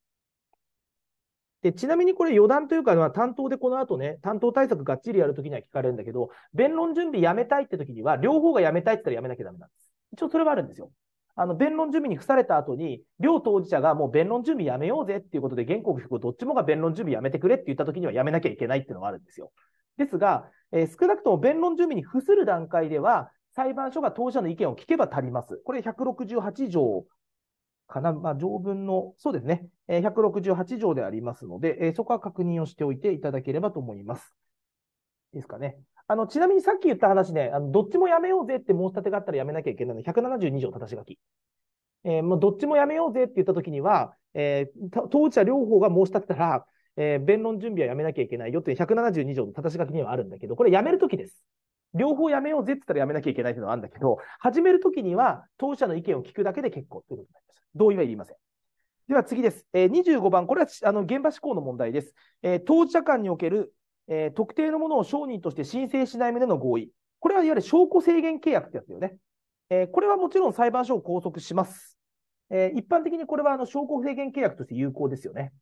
で、ちなみにこれ余談というか、まあ、担当でこの後ね、担当対策がっちりやるときには聞かれるんだけど、弁論準備やめたいってときには、両方がやめたいって言ったらやめなきゃダメなんです。一応それはあるんですよ。あの、弁論準備に付された後に、両当事者がもう弁論準備やめようぜっていうことで、原告被告どっちもが弁論準備やめてくれって言ったときにはやめなきゃいけないっていうのはあるんですよ。ですが、えー、少なくとも弁論準備に付する段階では、裁判所が当事者の意見を聞けば足ります。これ168条かな、まあ、条文の、そうですね、168条でありますので、そこは確認をしておいていただければと思います。いいですかね。あの、ちなみにさっき言った話ね、あの、どっちもやめようぜって申し立てがあったらやめなきゃいけないので、172条正し書き。えー、まあ、どっちもやめようぜって言ったときには、えー、当事者両方が申し立てたら、えー、弁論準備はやめなきゃいけないよって172条の正し書きにはあるんだけど、これやめるときです。両方やめようぜって言ったらやめなきゃいけないっていうのはあるんだけど、始めるときには当事者の意見を聞くだけで結構ということになります。同意はいりません。では次です。えー、25番、これはあの現場志向の問題です。えー、当事者間における、えー、特定のものを承人として申請しない旨の合意。これはいわゆる証拠制限契約ってやつだよね。えこれはもちろん裁判所を拘束します。え一般的にこれはあの証拠制限契約として有効ですよね。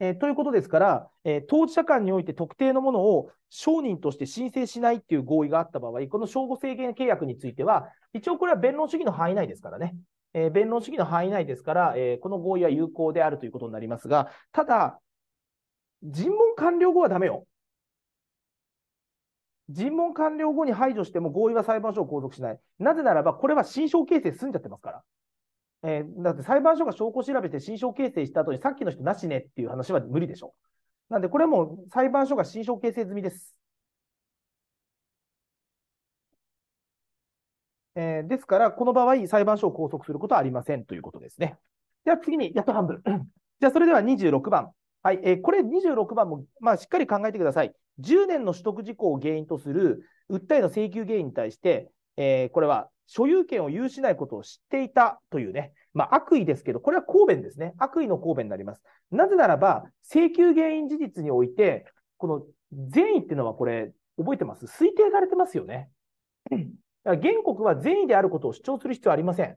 えー、ということですから、えー、当事者間において特定のものを証人として申請しないっていう合意があった場合、この相互制限契約については、一応これは弁論主義の範囲内ですからね。えー、弁論主義の範囲内ですから、えこの合意は有効であるということになりますが、ただ、尋問完了後はダメよ。尋問完了後に排除しても合意は裁判所を拘束しない。なぜならば、これは新証形成済んじゃってますから。えー、だって裁判所が証拠調べて新証形成した後にさっきの人なしねっていう話は無理でしょ。なんでこれも裁判所が新証形成済みです。えー、ですから、この場合、裁判所を拘束することはありませんということですね。では次に、やっと半分。じゃあ、それでは26番。はい、えー、これ26番も、まあ、しっかり考えてください。10年の取得事項を原因とする訴えの請求原因に対して、えー、これは所有権を有しないことを知っていたというね、まあ、悪意ですけど、これは公弁ですね。悪意の公弁になります。なぜならば、請求原因事実において、この善意っていうのはこれ、覚えてます推定されてますよね。原告は善意であることを主張する必要はありません。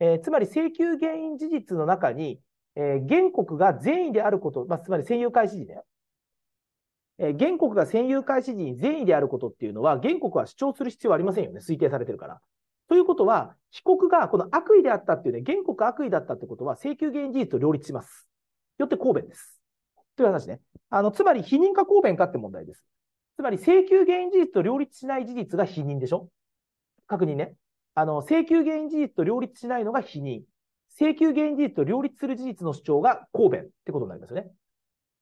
えー、つまり請求原因事実の中に、えー、原告が善意であること、まあ、つまり占有開始時よ。え原告が占有開始時に善意であることっていうのは、原告は主張する必要はありませんよね。推定されてるから。ということは、被告がこの悪意であったっていうね、原告悪意だったってことは、請求原因事実と両立します。よって公弁です。という話ね。あの、つまり否認か公弁かって問題です。つまり請求原因事実と両立しない事実が否認でしょ確認ね。あの、請求原因事実と両立しないのが否認。請求原因事実と両立する事実の主張が公弁ってことになりますよね。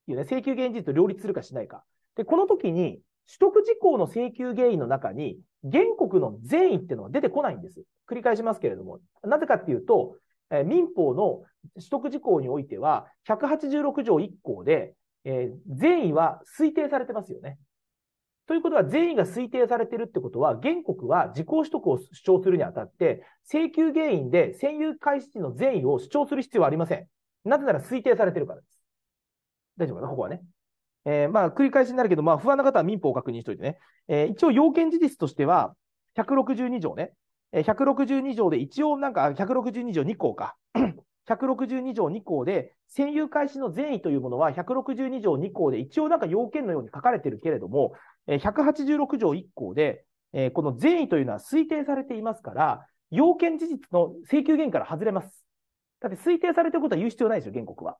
いうね、請求原因事実と両立するかしないか。で、この時に、取得事項の請求原因の中に、原告の善意っていうのは出てこないんです。繰り返しますけれども。なぜかっていうと、え民法の取得事項においては、186条1項で、えー、善意は推定されてますよね。ということは、善意が推定されてるってことは、原告は事項取得を主張するにあたって、請求原因で占有開始時の善意を主張する必要はありません。なぜなら推定されてるからです。大丈夫かなここはね。えー、まあ、繰り返しになるけど、まあ、不安な方は民法を確認しといてね。えー、一応、要件事実としては、162条ね。えー、162条で一応、なんか、162条2項か。162 条2項で、占有開始の善意というものは、162条2項で一応なんか要件のように書かれているけれども、えー、186条1項で、えー、この善意というのは推定されていますから、要件事実の請求原から外れます。だって推定されていることは言う必要ないですよ、原告は。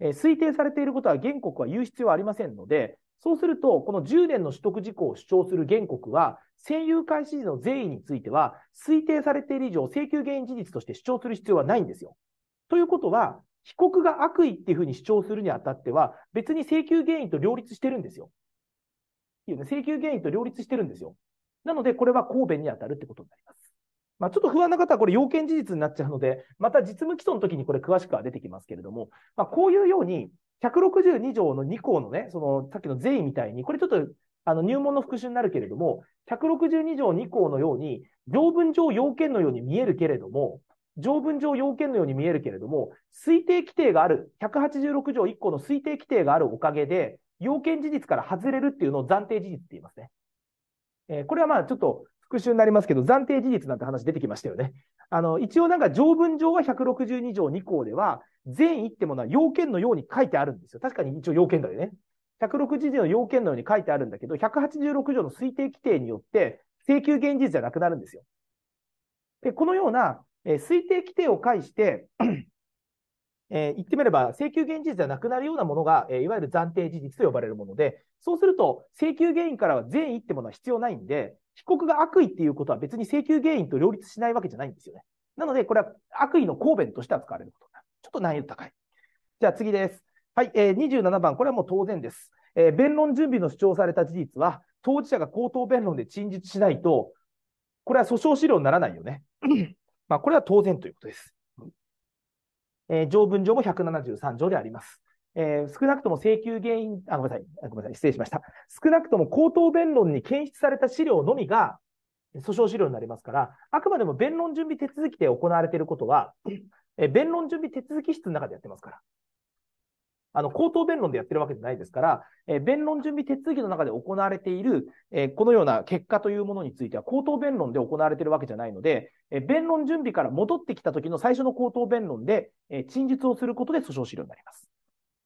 えー、推定されていることは原告は言う必要はありませんので、そうすると、この10年の取得事項を主張する原告は、占有開始時の税意については、推定されている以上、請求原因事実として主張する必要はないんですよ。ということは、被告が悪意っていうふうに主張するにあたっては、別に請求原因と両立してるんですよ。請求原因と両立してるんですよ。なので、これは公弁に当たるってことになります。まあ、ちょっと不安な方はこれ要件事実になっちゃうので、また実務基礎の時にこれ詳しくは出てきますけれども、まあ、こういうように、162条の2項のね、その、さっきの税意みたいに、これちょっと、あの、入門の復習になるけれども、162条2項のように、条文上要件のように見えるけれども、条文上要件のように見えるけれども、推定規定がある、186条1項の推定規定があるおかげで、要件事実から外れるっていうのを暫定事実って言いますね。えー、これはまあちょっと復習になりますけど、暫定事実なんて話出てきましたよね。あの、一応なんか条文上は162条2項では、善意ってものは要件のように書いてあるんですよ。確かに一応要件だよね。160条の要件のように書いてあるんだけど、186条の推定規定によって、請求現実じゃなくなるんですよ。で、このような、えー、推定規定を介してえー、言ってみれば請求原因事実ではなくなるようなものが、えー、いわゆる暫定事実と呼ばれるもので、そうすると請求原因からは善意ってものは必要ないんで、被告が悪意っていうことは別に請求原因と両立しないわけじゃないんですよね。なので、これは悪意の公弁として扱われることになる。ちょっと難易度高い。じゃあ次です。はい、えー、27番、これはもう当然です。えー、弁論準備の主張された事実は、当事者が口頭弁論で陳述しないと、これは訴訟資料にならないよね。まあ、これは当然ということです。えー、条文上も173条であります。えー、少なくとも請求原因、あ、ごめんなさい、ごめんなさい、失礼しました。少なくとも口頭弁論に検出された資料のみが訴訟資料になりますから、あくまでも弁論準備手続きで行われていることは、えー、弁論準備手続き室の中でやってますから。あの、口頭弁論でやってるわけじゃないですから、えー、弁論準備手続きの中で行われている、えー、このような結果というものについては、口頭弁論で行われているわけじゃないので、えー、弁論準備から戻ってきた時の最初の口頭弁論で、え陳述をすることで訴訟資料になります。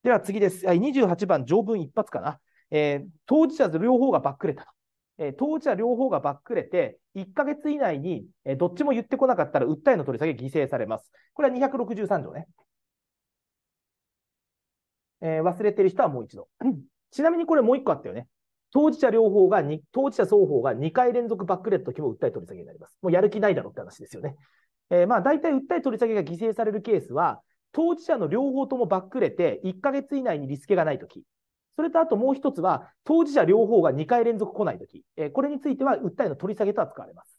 では次です。28番、条文一発かな。え当事者両方がバックれたと。え当事者両方がバックれて、1ヶ月以内に、えどっちも言ってこなかったら訴えの取り下げ犠牲されます。これは263条ね。えー、忘れてる人はもう一度。ちなみにこれもう一個あったよね。当事者両方が、当事者双方が2回連続バックレット規模訴え取り下げになります。もうやる気ないだろって話ですよね。えー、まあ大体訴え取り下げが犠牲されるケースは、当事者の両方ともバックレて1ヶ月以内にリスケがないとき。それとあともう一つは、当事者両方が2回連続来ないとき。えー、これについては訴えの取り下げと扱われます。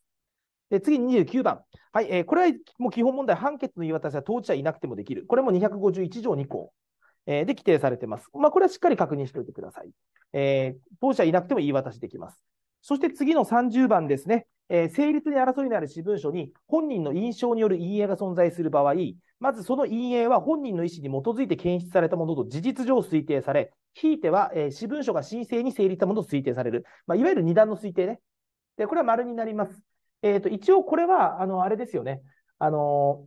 で次に29番。はい、えー、これはもう基本問題、判決の言い渡しは当事者いなくてもできる。これも251条2項。えー、で規定されています。まあ、これはしっかり確認しておいてください。えー、当社いなくても言い渡しできます。そして次の30番ですね。えー、成立に争いのある私文書に本人の印象による陰影が存在する場合、まずその陰影は本人の意思に基づいて検出されたものと事実上推定され、ひいては、えー、私文書が申請に成立したものと推定される。まあ、いわゆる二段の推定ね。で、これは丸になります。えっ、ー、と、一応これは、あの、あれですよね。あの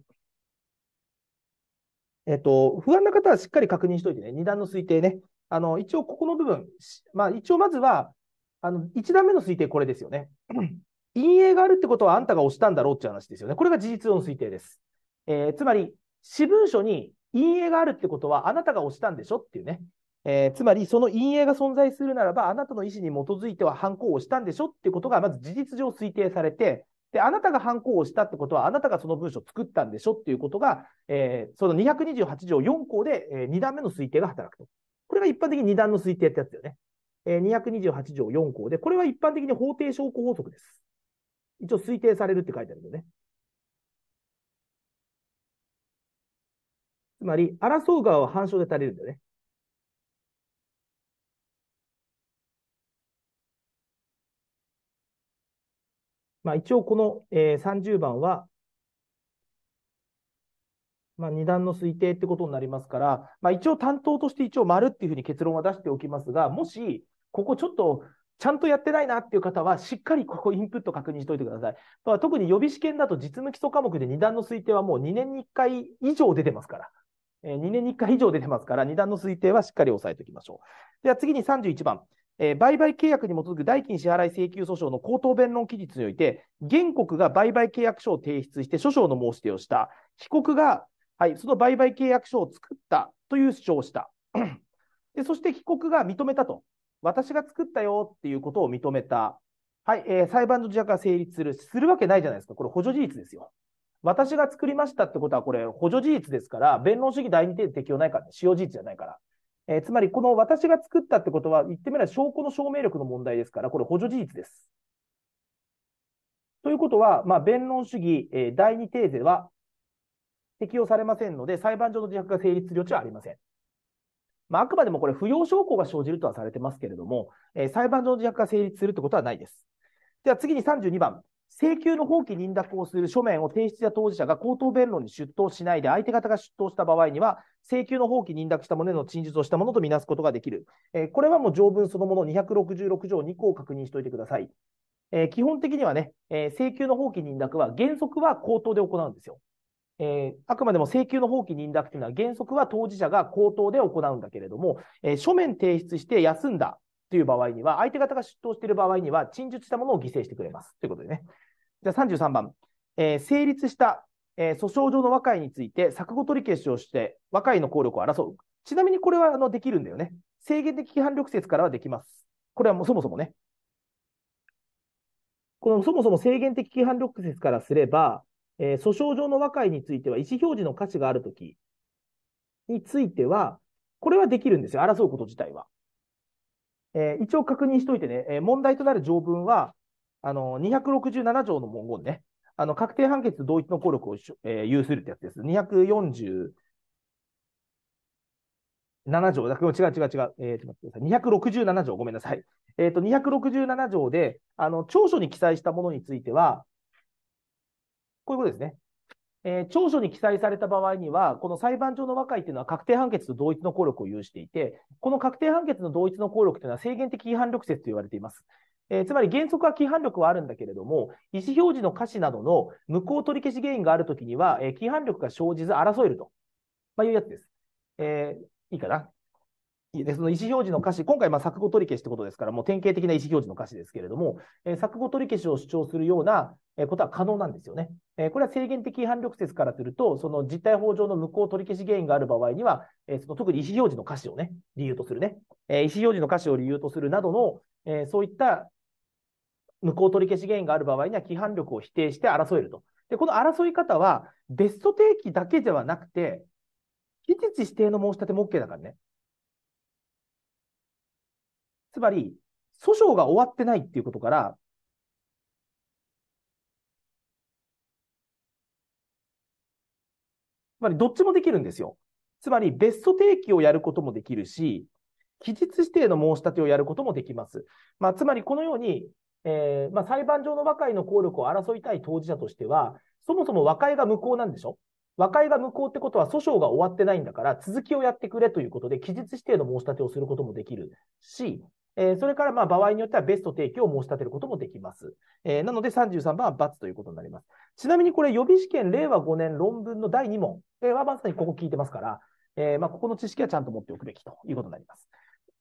えっと、不安な方はしっかり確認しておいてね、2段の推定ね。あの、一応ここの部分、まあ一応まずは、あの、1段目の推定これですよね。陰影があるってことはあんたが押したんだろうっていう話ですよね。これが事実上の推定です。えー、つまり、私文書に陰影があるってことはあなたが押したんでしょっていうね。えー、つまり、その陰影が存在するならば、あなたの意思に基づいては犯行をしたんでしょっていうことが、まず事実上推定されて、で、あなたが犯行をしたってことは、あなたがその文章を作ったんでしょっていうことが、えー、その228条4項で、えー、2段目の推定が働くと。これが一般的に2段の推定ってやつだよね。えー、228条4項で、これは一般的に法定証拠法則です。一応推定されるって書いてあるんだよね。つまり、争う側は反証で足りるんだよね。まあ、一応この、えー、30番は、まあ、2段の推定ってことになりますから、まあ、一応担当として一応丸っていうふうに結論は出しておきますが、もし、ここちょっとちゃんとやってないなっていう方は、しっかりここインプット確認しておいてください。まあ、特に予備試験だと実務基礎科目で2段の推定はもう2年に1回以上出てますから。えー、2年に1回以上出てますから、2段の推定はしっかり押さえておきましょう。では次に31番。えー、売買契約に基づく代金支払い請求訴訟の口頭弁論期日において、原告が売買契約書を提出して訴訟の申し出をした、被告が、はい、その売買契約書を作ったという主張をした で、そして被告が認めたと、私が作ったよっていうことを認めた、はいえー、裁判の自白が成立する、するわけないじゃないですか、これ、補助事実ですよ。私が作りましたってことは、これ、補助事実ですから、弁論主義第二点適用ないから、ね、使用事実じゃないから。えー、つまり、この私が作ったってことは、言ってみれば証拠の証明力の問題ですから、これ補助事実です。ということは、まあ、弁論主義、えー、第二定税は適用されませんので、裁判上の自白が成立する余地はありません。まあ、あくまでもこれ、不要証拠が生じるとはされてますけれども、えー、裁判上の自白が成立するってことはないです。では次に32番、請求の放棄認諾をする書面を提出した当事者が口頭弁論に出頭しないで相手方が出頭した場合には、請求の放棄認諾した旨の陳述をしたものとみなすことができる。えー、これはもう条文そのもの266条2項を確認しておいてください。えー、基本的にはね、えー、請求の放棄認諾は原則は口頭で行うんですよ。えー、あくまでも請求の放棄認諾というのは原則は当事者が口頭で行うんだけれども、え書面提出して休んだという場合には、相手方が出頭している場合には、陳述したものを犠牲してくれます。ということでね。じゃあ33番、えー、成立した、えー、訴訟上の和解について、錯誤取り消しをして、和解の効力を争う。ちなみにこれはあのできるんだよね。制限的規範力説からはできます。これはもうそもそもね。このそもそも制限的規範力説からすれば、えー、訴訟上の和解については、意思表示の価値があるときについては、これはできるんですよ。争うこと自体は。えー、一応確認しといてね、えー、問題となる条文は、あの、267条の文言ね。あの、確定判決と同一の効力を、えー、有するってやつです。247条だけど違う違う違う。えー、ちょっと待ってください。267条、ごめんなさい。えっ、ー、と、267条で、あの、長所に記載したものについては、こういうことですね。えー、長所に記載された場合には、この裁判上の和解というのは確定判決と同一の効力を有していて、この確定判決の同一の効力というのは制限的規範力説と言われています。えー、つまり原則は規範力はあるんだけれども、意思表示の瑕疵などの無効取り消し原因があるときには、えー、規範力が生じず争えると、まあ、いうやつです。えー、いいかな。でその意思表示の歌詞、今回、まあ、作語取り消しってことですから、もう典型的な意思表示の歌詞ですけれども、えー、作語取り消しを主張するようなことは可能なんですよね。えー、これは制限的反力説からすると、その実態法上の無効取り消し原因がある場合には、えー、その特に意思表示の歌詞をね、理由とするね、え意思表示の歌詞を理由とするなどの、えそういった無効取り消し原因がある場合には、規範力を否定して争えると。で、この争い方は、ベスト定期だけではなくて、非実指定の申し立ても OK だからね。つまり、訴訟が終わってないっていうことから、つまりどっちもできるんですよ。つまり別訴提起をやることもできるし、期日指定の申し立てをやることもできます。まあ、つまりこのように、えー、まあ、裁判上の和解の効力を争いたい当事者としては、そもそも和解が無効なんでしょ和解が無効ってことは訴訟が終わってないんだから、続きをやってくれということで、期日指定の申し立てをすることもできるし、えー、それから、まあ、場合によってはベスト提供を申し立てることもできます。えー、なので、33番は×ということになります。ちなみにこれ、予備試験令和5年論文の第2問はまさにここ聞いてますから、えー、まあ、ここの知識はちゃんと持っておくべきということになります。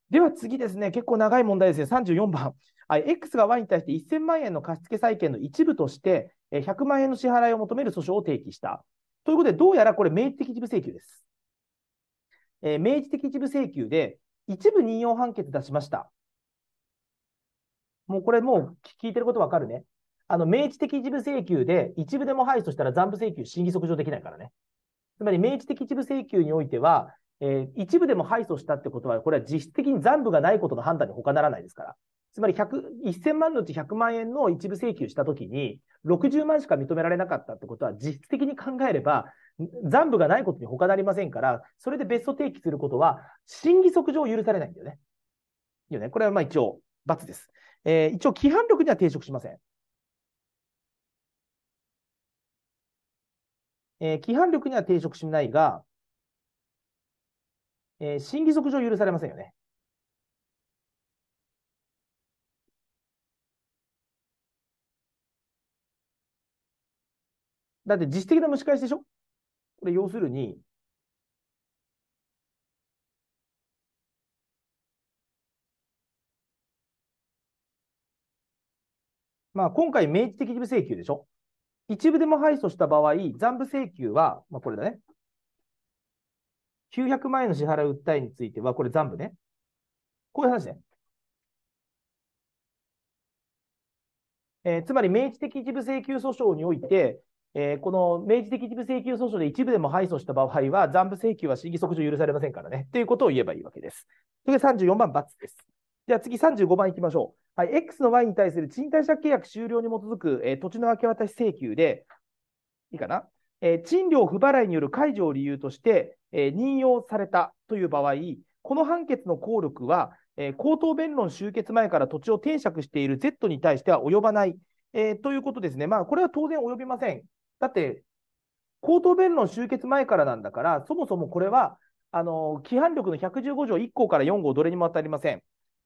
では次ですね、結構長い問題ですね、34番。はい、X が Y に対して1000万円の貸付債権の一部として、100万円の支払いを求める訴訟を提起した。ということで、どうやらこれ、明示的一部請求です。えー、明示的一部請求で、一部任用判決出しました。もうこれもう聞いてることわかるね。あの、明治的一部請求で一部でも敗訴したら残部請求審議即上できないからね。つまり明治的一部請求においては、えー、一部でも敗訴したってことは、これは実質的に残部がないことの判断に他ならないですから。つまり100、1000万のうち100万円の一部請求したときに、60万しか認められなかったってことは、実質的に考えれば、残部がないことに他なりませんから、それで別途提起することは、審議則上許されないんだよね。いいよね。これはまあ一応、罰です。えー、一応規範力には抵触しません。えー、規範力には抵触しないが、えー、審議則上許されませんよね。だって実質的な蒸し返しでしょこれ要するに、まあ、今回、明示的一部請求でしょ。一部でも敗訴した場合、残部請求は、まあ、これだね。900万円の支払い訴えについては、これ残部ね。こういう話ね。えー、つまり、明示的一部請求訴訟において、えー、この明示的一部請求訴訟で一部でも敗訴した場合は、残部請求は審議即上許されませんからね。ということを言えばいいわけです。それで34番×です。では次35番いきましょう。はい、X の Y に対する賃貸借契約終了に基づく、えー、土地の明け渡し請求で、いいかな、えー、賃料不払いによる解除を理由として、えー、任用されたという場合、この判決の効力は、え口頭弁論終結前から土地を転借している Z に対しては及ばない、えということですね。まあ、これは当然及びません。だって、口頭弁論終結前からなんだから、そもそもこれは、あの規範力の115条1項から4号どれにも当たりません。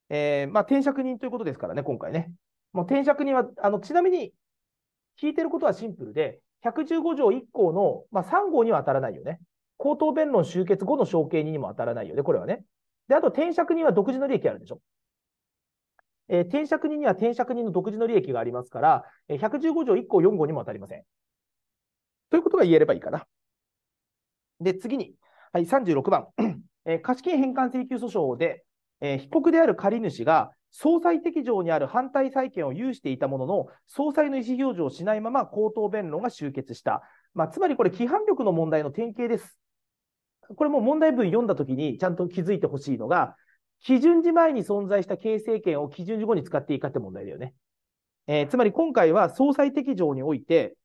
えー、まあ、転職人ということですからね、今回ね。もう転職人は、あの、ちなみに、聞いてることはシンプルで、115条1項の、まあ、3号には当たらないよね。口頭弁論終結後の承継人にも当たらないよね、これはね。で、あと、転職人は独自の利益あるでしょ。えー、転職人には転職人の独自の利益がありますから、えー、115条1項4号にも当たりません。ということが言えればいいかな。で、次に、はい、36番。えー、貸金返還請求訴訟で、えー、被告である借主が総裁適場にある反対債権を有していたものの、総裁の意思表示をしないまま口頭弁論が終結した。まあ、つまりこれ、規範力の問題の典型です。これも問題文読んだときにちゃんと気づいてほしいのが、基準時前に存在した形成権を基準時後に使っていいかって問題だよね。えー、つまり今回は総裁適場において、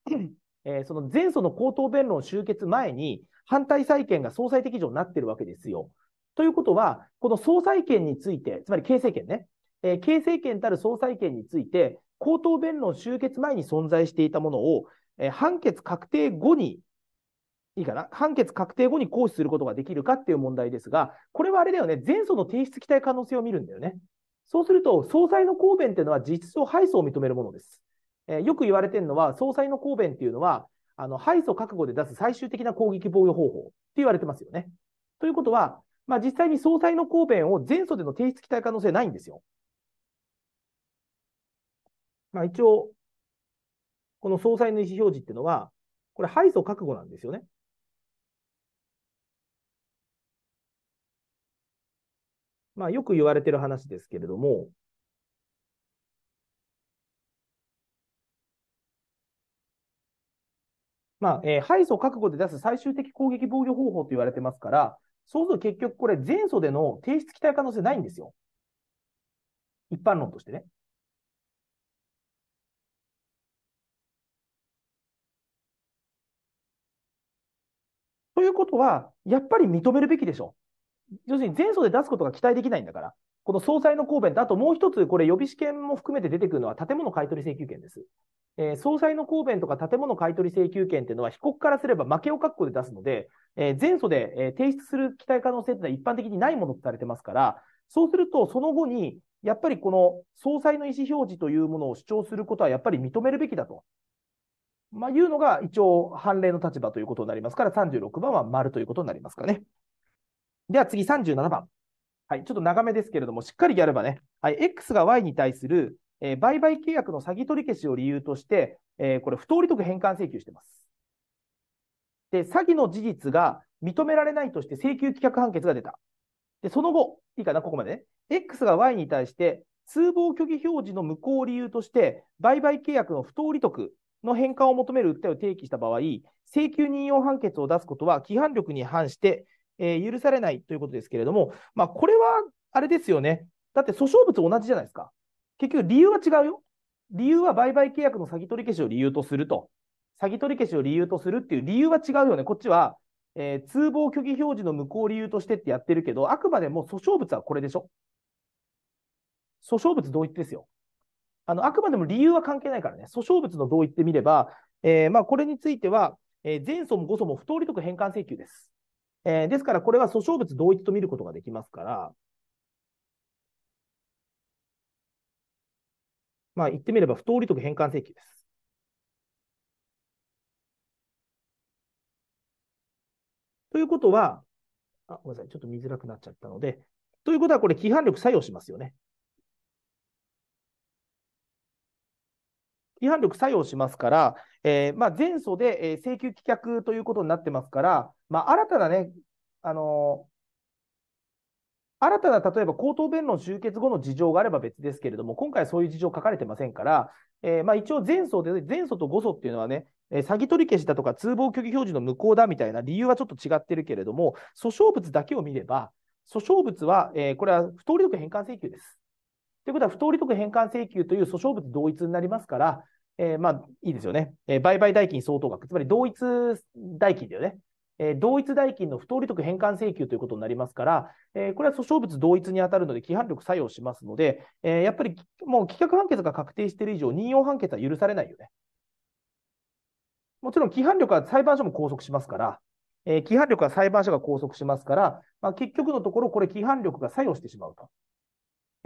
えー、その前訴の口頭弁論終結前に反対債権が総裁適場になってるわけですよ。ということは、この総裁権について、つまり形成権ね、えー、形成権たる総裁権について、口頭弁論終結前に存在していたものを、えー、判決確定後に、いいかな判決確定後に行使することができるかっていう問題ですが、これはあれだよね、前訴の提出期待可能性を見るんだよね。そうすると、総裁の公弁っていうのは実質上敗訴を認めるものです。えー、よく言われてるのは、総裁の公弁っていうのは、あの、敗訴覚悟で出す最終的な攻撃防御方法って言われてますよね。ということは、まあ、実際に総裁の答弁を前での提出期待可能性ないんですよ。まあ、一応、この総裁の意思表示っていうのは、これ、敗訴覚悟なんですよね。まあ、よく言われてる話ですけれども、まあ、えー、敗訴覚悟で出す最終的攻撃防御方法と言われてますから、そうすると結局これ前訴での提出期待可能性ないんですよ。一般論としてね。ということは、やっぱり認めるべきでしょ。要するに前訴で出すことが期待できないんだから。この総裁の答弁と、あともう一つ、これ予備試験も含めて出てくるのは建物買取請求権です。えー、総裁の答弁とか建物買取請求権っていうのは被告からすれば負けを確保で出すので、えー、前訴で、えー、提出する期待可能性っていうのは一般的にないものとされてますから、そうするとその後に、やっぱりこの総裁の意思表示というものを主張することはやっぱり認めるべきだと。まあ、いうのが一応判例の立場ということになりますから、36番は丸ということになりますかね。では次37番。はい、ちょっと長めですけれども、しっかりやればね、はい、X が Y に対する、えー、売買契約の詐欺取り消しを理由として、えー、これ、不当利得返還請求してます。で、詐欺の事実が認められないとして請求棄却判決が出た。で、その後、いいかな、ここまでね。X が Y に対して、通報虚偽表示の無効を理由として、売買契約の不当利得の返還を求める訴えを提起した場合、請求任用判決を出すことは規範力に反して、えー、許されないということですけれども、まあ、これはあれですよね。だって訴訟物同じじゃないですか。結局理由は違うよ。理由は売買契約の詐欺取り消しを理由とすると。詐欺取り消しを理由とするっていう理由は違うよね。こっちは、えー、通報虚偽表示の無効理由としてってやってるけど、あくまでも訴訟物はこれでしょ。訴訟物同一ですよ。あの、あくまでも理由は関係ないからね。訴訟物の同一って見れば、えー、まあ、これについては、えー、前訴も後訴も不当利得返還請求です。えー、ですから、これは訴訟物同一と見ることができますから、まあ、言ってみれば、不当利得返還請求です。ということは、あ、ごめんなさい、ちょっと見づらくなっちゃったので、ということは、これ、規範力作用しますよね。違反力作用しますから、えー、まあ、前訴で、え請求棄却ということになってますから、まあ、新たなね、あの新たな例えば口頭弁論終結後の事情があれば別ですけれども、今回そういう事情書かれてませんから、えー、まあ、一応前訴で、前訴と誤訴っていうのはね、え詐欺取り消しだとか通報虚偽表示の無効だみたいな理由はちょっと違ってるけれども、訴訟物だけを見れば、訴訟物は、えー、これは不当利得返還請求です。ということは、不当利得返還請求という訴訟物同一になりますから、えー、まあ、いいですよね。えー、売買代金相当額、つまり同一代金だよね。えー、同一代金の不当利得返還請求ということになりますから、えー、これは訴訟物同一に当たるので、規範力作用しますので、えー、やっぱりもう棄却判決が確定している以上、任用判決は許されないよね。もちろん、規範力は裁判所も拘束しますから、え規範力は裁判所が拘束しますから、まあ、結局のところ、これ、規範力が作用してしまうと。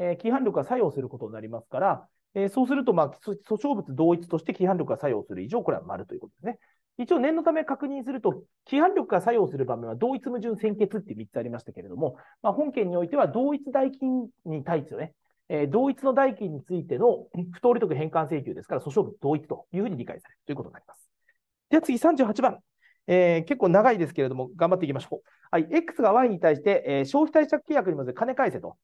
え規範力が作用することになりますから、えそうすると、まあ、訴訟物同一として規範力が作用する以上、これは丸ということですね。一応念のため確認すると、規範力が作用する場面は同一矛盾先決って3つありましたけれども、まあ、本件においては同一代金に対してね、えー、同一の代金についての不当利得返還請求ですから、訴訟物同一というふうに理解されるということになります。では次38番。えー、結構長いですけれども、頑張っていきましょう。はい、X が Y に対して、えー、消費貸借契約にまず金返せと。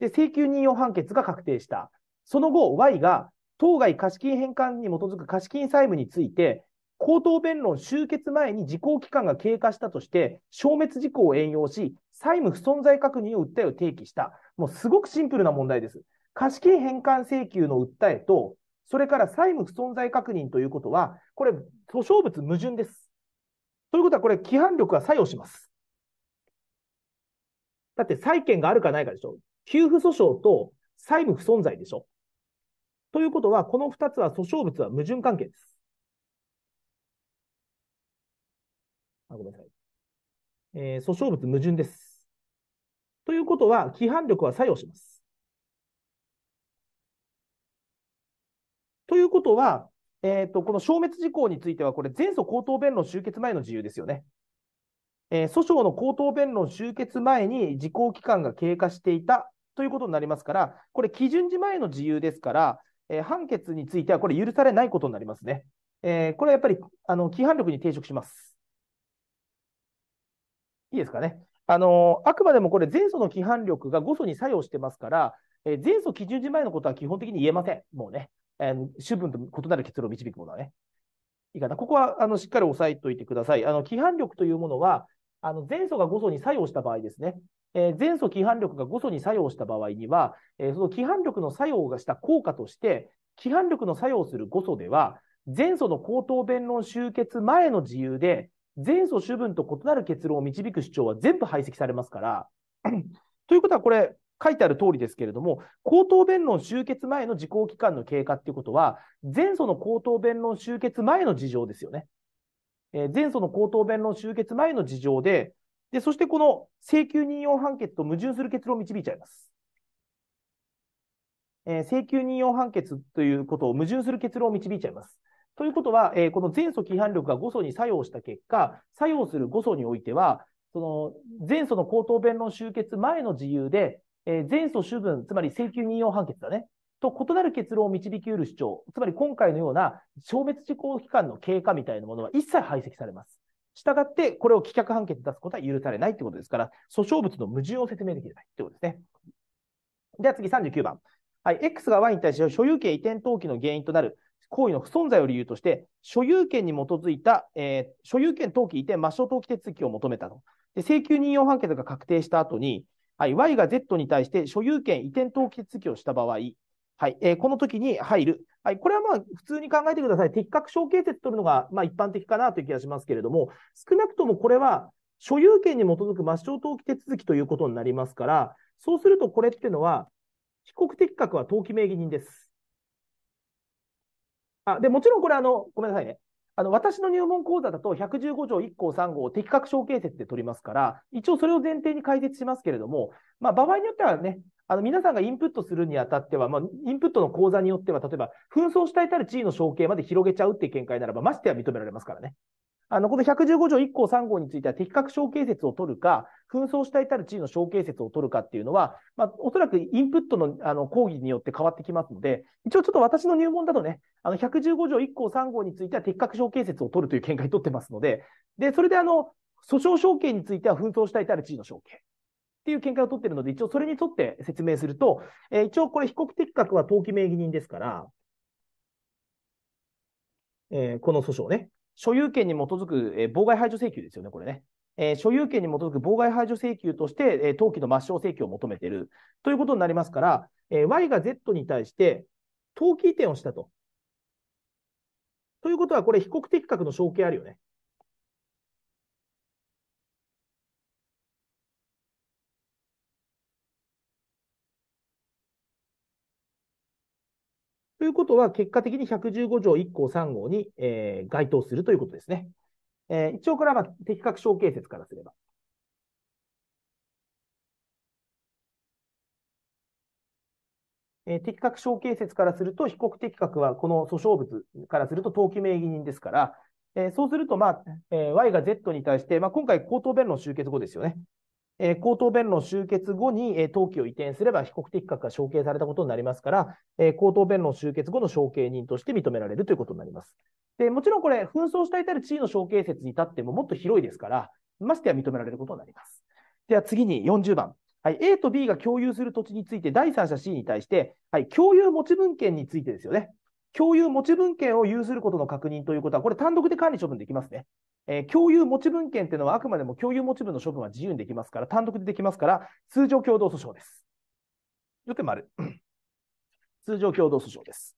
で、請求任用判決が確定した。その後、Y が当該貸金返還に基づく貸金債務について、口頭弁論終結前に時効期間が経過したとして、消滅事項を援用し、債務不存在確認を訴えを提起した。もうすごくシンプルな問題です。貸金返還請求の訴えと、それから債務不存在確認ということは、これ、訴訟物矛盾です。ということは、これ、規範力が作用します。だって、債権があるかないかでしょ。給付訴訟と債務不存在でしょ。ということは、この2つは訴訟物は矛盾関係です。あごめんなさい。えー、訴訟物矛盾です。ということは、規範力は作用します。ということは、えっ、ー、と、この消滅事項については、これ、前訴口頭弁論終結前の自由ですよね。えー、訴訟の口頭弁論終結前に時効期間が経過していたということになりますから、これ、基準時前の自由ですから、えー、判決についてはこれ、許されないことになりますね。えー、これはやっぱりあの規範力に抵触します。いいですかね。あのあくまでもこれ、前訴の規範力が誤訴に作用してますから、えー、前訴基準時前のことは基本的に言えません。もうね、えー、主文と異なる結論を導くものはね。いいかな。ここはあのしっかり押さえておいてください。あの規範力というものは、あの前訴が誤訴に作用した場合ですね。えー、前素規範力が5素に作用した場合には、えー、その規範力の作用がした効果として、規範力の作用する5素では、前素の口頭弁論終結前の自由で、前素主文と異なる結論を導く主張は全部排斥されますから、ということはこれ、書いてある通りですけれども、口頭弁論終結前の時効期間の経過っていうことは、前訴の口頭弁論終結前の事情ですよね。えー、前訴の口頭弁論終結前の事情で、で、そしてこの請求任用判決と矛盾する結論を導いちゃいます。えー、請求任用判決ということを矛盾する結論を導いちゃいます。ということは、えー、この前訴規範力が5訴に作用した結果、作用する5訴においては、その前訴の口頭弁論終結前の自由で、えー、前訴主文、つまり請求任用判決だね、と異なる結論を導き得る主張、つまり今回のような消滅事項期間の経過みたいなものは一切排斥されます。したがって、これを棄却判決出すことは許されないということですから、訴訟物の矛盾を説明できないということですね。では次39番。はい、X が Y に対して所有権移転登記の原因となる行為の不存在を理由として、所有権に基づいた、えー、所有権登記移転抹消登記手続きを求めたと。で請求任用判決が確定した後に、はい、Y が Z に対して所有権移転登記手続きをした場合、はいえー、この時に入るはい、これはまあ普通に考えてください。的確承形説取るのがまあ一般的かなという気がしますけれども、少なくともこれは所有権に基づく抹消登記手続きということになりますから、そうするとこれっていうのは、被告的確は登記名義人です。あ、で、もちろんこれあの、ごめんなさいね。あの、私の入門講座だと115条1項3号を的確小形説で取りますから、一応それを前提に解説しますけれども、まあ、場合によってはね、あの、皆さんがインプットするにあたっては、まあ、インプットの講座によっては、例えば、紛争したいたる地位の承継まで広げちゃうっていう見解ならば、ましては認められますからね。あの、この115条1項3号については、適格小形説を取るか、紛争したいたる地位の小形説を取るかっていうのは、まあ、おそらくインプットのあの講義によって変わってきますので、一応ちょっと私の入門だとね、あの、115条1項3号については、適格小形説を取るという見解を取ってますので、で、それであの、訴訟承形については、紛争したいたる地位の承形。っていう見解を取ってるので、一応それにとって説明すると、えー、一応これ被告的確は登記名義人ですから、えー、この訴訟ね。所有権に基づく、えー、妨害排除請求ですよね、これね。えー、所有権に基づく妨害排除請求として、えー、登記の抹消請求を求めているということになりますから、えー、Y が Z に対して登記移転をしたと。ということは、これ、被告的格の承継あるよね。ということは、結果的に115条1項3号に、えー、該当するということですね。えー、一応これは、まあ、的確小形説からすれば。えー、的確小形説からすると、被告的確はこの訴訟物からすると登記名義人ですから、えー、そうすると、まあえー、Y が Z に対して、まあ、今回口頭弁論終結後ですよね。えー、口頭弁論終結後に、えー、登記を移転すれば、被告的格が承継されたことになりますから、えー、口頭弁論終結後の承継人として認められるということになります。でもちろんこれ、紛争したたる地位の承継説に至ってももっと広いですから、ましてや認められることになります。では次に40番。はい、A と B が共有する土地について、第三者 C に対して、はい、共有持ち分権についてですよね。共有持ち分権を有することの確認ということは、これ単独で管理処分できますね。えー、共有持ち分権っていうのはあくまでも共有持ち分の処分は自由にできますから、単独でできますから、通常共同訴訟です。よって丸。通常共同訴訟です。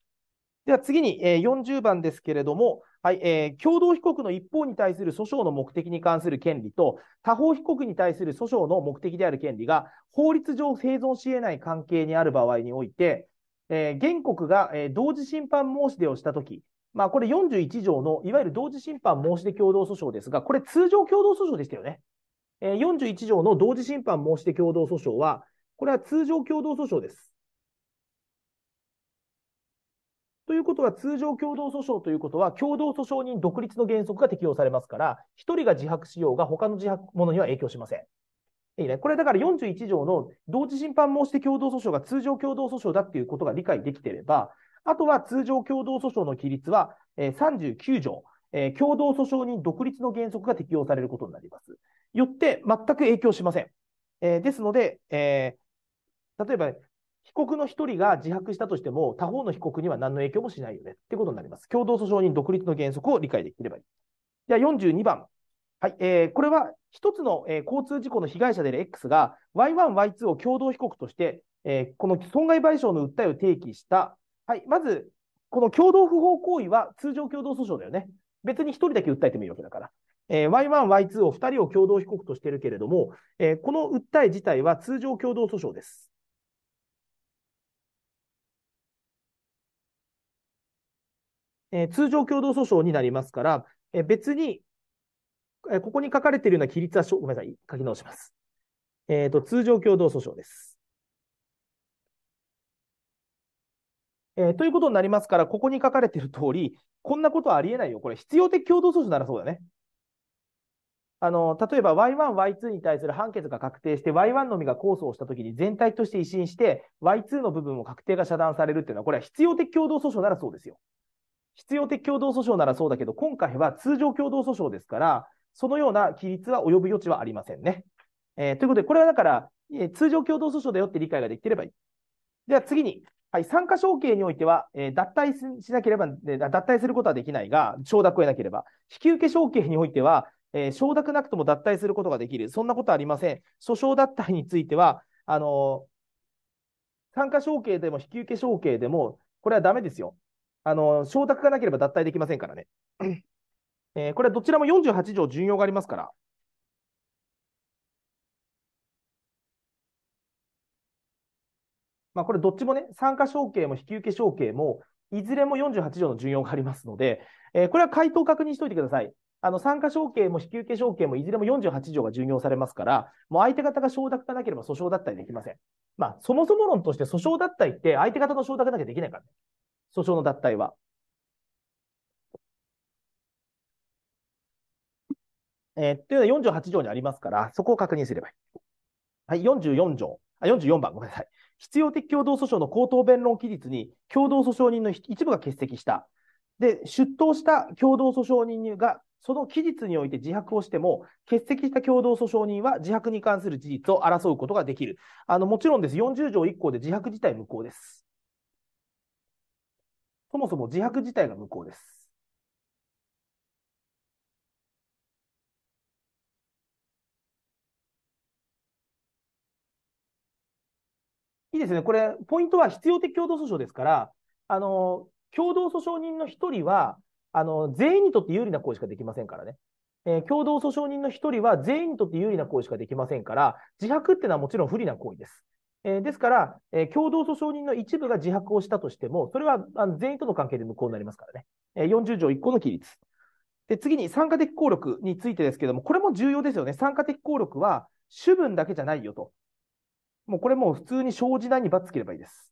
では次に、えー、40番ですけれども、はいえー、共同被告の一方に対する訴訟の目的に関する権利と、他方被告に対する訴訟の目的である権利が、法律上生存し得ない関係にある場合において、えー、原告が、えー、同時審判申し出をしたとき、まあ、これ41条のいわゆる同時審判申し出共同訴訟ですが、これ通常共同訴訟でしたよね。えー、41条の同時審判申し出共同訴訟は、これは通常共同訴訟です。ということは、通常共同訴訟ということは、共同訴訟人独立の原則が適用されますから、1人が自白しようが、他の自白者には影響しません。いいね。これだから41条の同時審判申して共同訴訟が通常共同訴訟だっていうことが理解できてれば、あとは通常共同訴訟の規律は、えー、39条、えー、共同訴訟に独立の原則が適用されることになります。よって全く影響しません。えー、ですので、えー、例えば、被告の一人が自白したとしても、他方の被告には何の影響もしないよねってことになります。共同訴訟に独立の原則を理解できればいい。じゃあ42番。はい、えー、これは一つの、えー、交通事故の被害者である X が Y1、Y2 を共同被告として、えー、この損害賠償の訴えを提起した。はい、まず、この共同不法行為は通常共同訴訟だよね。別に一人だけ訴えてもいいわけだから。えー、Y1、Y2 を二人を共同被告としてるけれども、えー、この訴え自体は通常共同訴訟です。えー、通常共同訴訟になりますから、え別にえここに書かれているような規律は、ごめんなさい、書き直します。えっ、ー、と、通常共同訴訟です。えー、ということになりますから、ここに書かれている通り、こんなことはありえないよ。これ、必要的共同訴訟ならそうだね。あの、例えば Y1、Y2 に対する判決が確定して、Y1 のみが控訴をしたときに全体として一新して、Y2 の部分も確定が遮断されるっていうのは、これは必要的共同訴訟ならそうですよ。必要的共同訴訟ならそうだけど、今回は通常共同訴訟ですから、そのような規律は及ぶ余地はありませんね。えー、ということで、これはだから、えー、通常共同訴訟だよって理解ができてればいい。では次に、はい、参加承継においては、えー、脱退しなければ、え脱退することはできないが、承諾を得なければ。引受承継においては、え承諾なくとも脱退することができる。そんなことはありません。訴訟脱退については、あの参加承継でも引受承継でも、これはダメですよ。あの承諾がなければ脱退できませんからね。えー、これはどちらも48条順用がありますから。まあ、これどっちもね、参加承継も引受承継も、いずれも48条の順用がありますので、えー、これは回答確認しておいてください。あの、参加承継も引受承継もいずれも48条が順用されますから、もう相手方が承諾がなければ訴訟だったりできません。まあ、そもそも論として訴訟だったりって相手方の承諾なきゃできないからね。訴訟の脱退は。えー、というのは48条にありますから、そこを確認すればいい。はい、44条、あ、44番、ごめんなさい。必要的共同訴訟の口頭弁論期日に、共同訴訟人の一部が欠席した。で、出頭した共同訴訟人が、その期日において自白をしても、欠席した共同訴訟人は自白に関する事実を争うことができる。あの、もちろんです。40条1項で自白自体無効です。そもそも自白自体が無効です。いいですね。これ、ポイントは必要的共同訴訟ですから、あの、共同訴訟人の一人は、あの、全員にとって有利な行為しかできませんからね。えー、共同訴訟人の一人は全員にとって有利な行為しかできませんから、自白っていうのはもちろん不利な行為です。えー、ですから、えー、共同訴訟人の一部が自白をしたとしても、それはあの全員との関係で無効になりますからね。えー、40条1項の規律。で、次に参加的効力についてですけども、これも重要ですよね。参加的効力は主文だけじゃないよと。もうこれもう普通に生じないに罰つければいいです。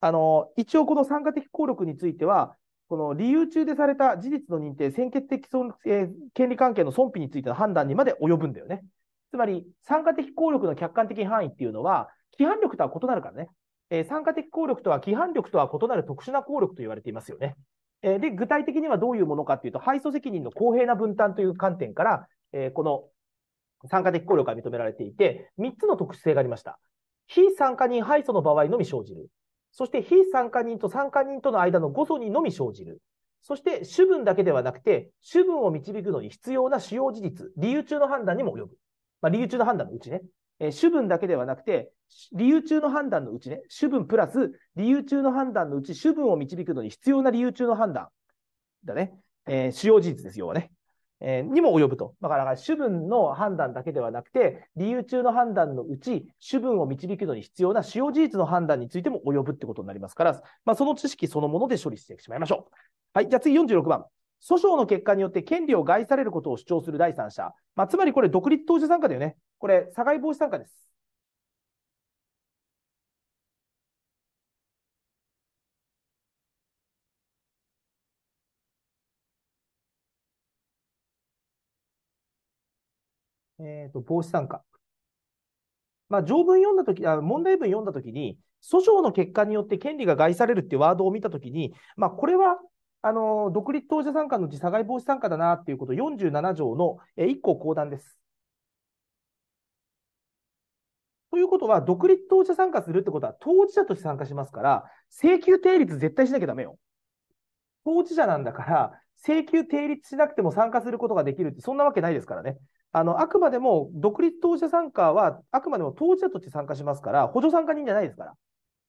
あの、一応この参加的効力については、この理由中でされた事実の認定、先決的損、えー、権利関係の損否についての判断にまで及ぶんだよね。つまり、参加的効力の客観的範囲っていうのは、規範力とは異なるからね。えー、参加的効力とは規範力とは異なる特殊な効力と言われていますよね。えー、で、具体的にはどういうものかっていうと、配送責任の公平な分担という観点から、えー、この参加的効力が認められていて、3つの特殊性がありました。非参加人敗訴の場合のみ生じる。そして非参加人と参加人との間の誤訴にのみ生じる。そして主文だけではなくて、主文を導くのに必要な主要事実、理由中の判断にも及ぶ。まあ、理由中の判断のうちね。えー、主文だけではなくて、理由中の判断のうちね、主文プラス理由中の判断のうち主文を導くのに必要な理由中の判断だね。えー、主要事実です、要はね。えにも及ぶと。だから、主文の判断だけではなくて、理由中の判断のうち、主文を導くのに必要な使用事実の判断についても及ぶってことになりますから、まあ、その知識そのもので処理してしまいましょう。はい、じゃあ次46番。訴訟の結果によって権利を害されることを主張する第三者。まあ、つまりこれ、独立当事参加だよね。これ、社外防止参加です。えっ、ー、と、防止参加。まあ、条文読んだとき、問題文読んだときに、訴訟の結果によって権利が害されるってワードを見たときに、まあ、これは、あの、独立当事者参加のうち、差外防止参加だなっていうこと、47条の1項後段です。ということは、独立当事者参加するってことは、当事者として参加しますから、請求定率絶対しなきゃダメよ。当事者なんだから、請求定率しなくても参加することができるって、そんなわけないですからね。あの、あくまでも独立当事者参加は、あくまでも当事者として参加しますから、補助参加人じゃないですから。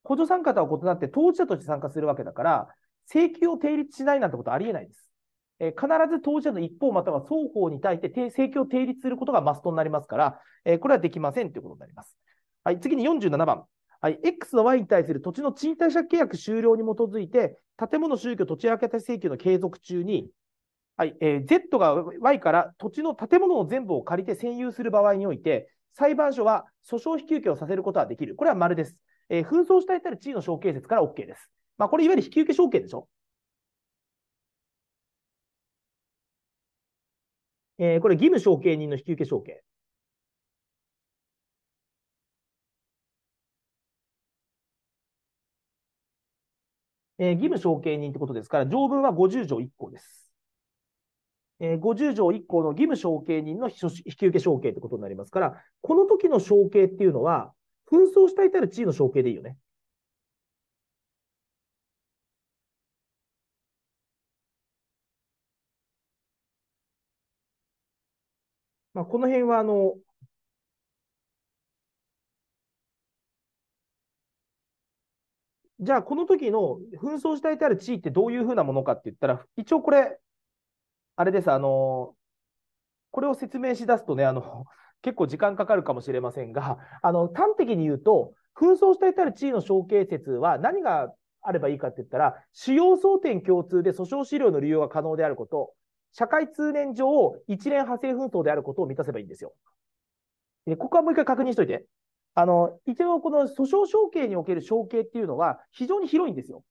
補助参加とは異なって当事者として参加するわけだから、請求を定立しないなんてことはありえないです。えー、必ず当事者の一方または双方に対して請求を定立することがマストになりますから、えー、これはできませんということになります。はい、次に47番。はい、X の Y に対する土地の賃貸借契約終了に基づいて、建物、宗教、土地明け渡し請求の継続中に、はい、えー、Z が Y から土地の建物を全部を借りて占有する場合において、裁判所は訴訟引き受けをさせることはできる。これは丸です。えー、紛争したいたる地位の承継説から OK です。まあ、これいわゆる引き受け証券でしょ。えー、これ義務承継人の引き受け証券。えー、義務承継人ってことですから、条文は50条1項です。え50条1項の義務承継人の引き受け承継ってことになりますから、この時の承継っていうのは、紛争したいたる地位の承継でいいよね。まあ、この辺は、あの、じゃあ、この時の紛争したいたる地位ってどういうふうなものかって言ったら、一応これ、あれです、あの、これを説明しだすとね、あの、結構時間かかるかもしれませんが、あの、端的に言うと、紛争していたる地位の承継説は何があればいいかって言ったら、主要争点共通で訴訟資料の利用が可能であること、社会通念上一連派生紛争であることを満たせばいいんですよ。でここはもう一回確認しといて。あの、一応この訴訟承継における承継っていうのは非常に広いんですよ。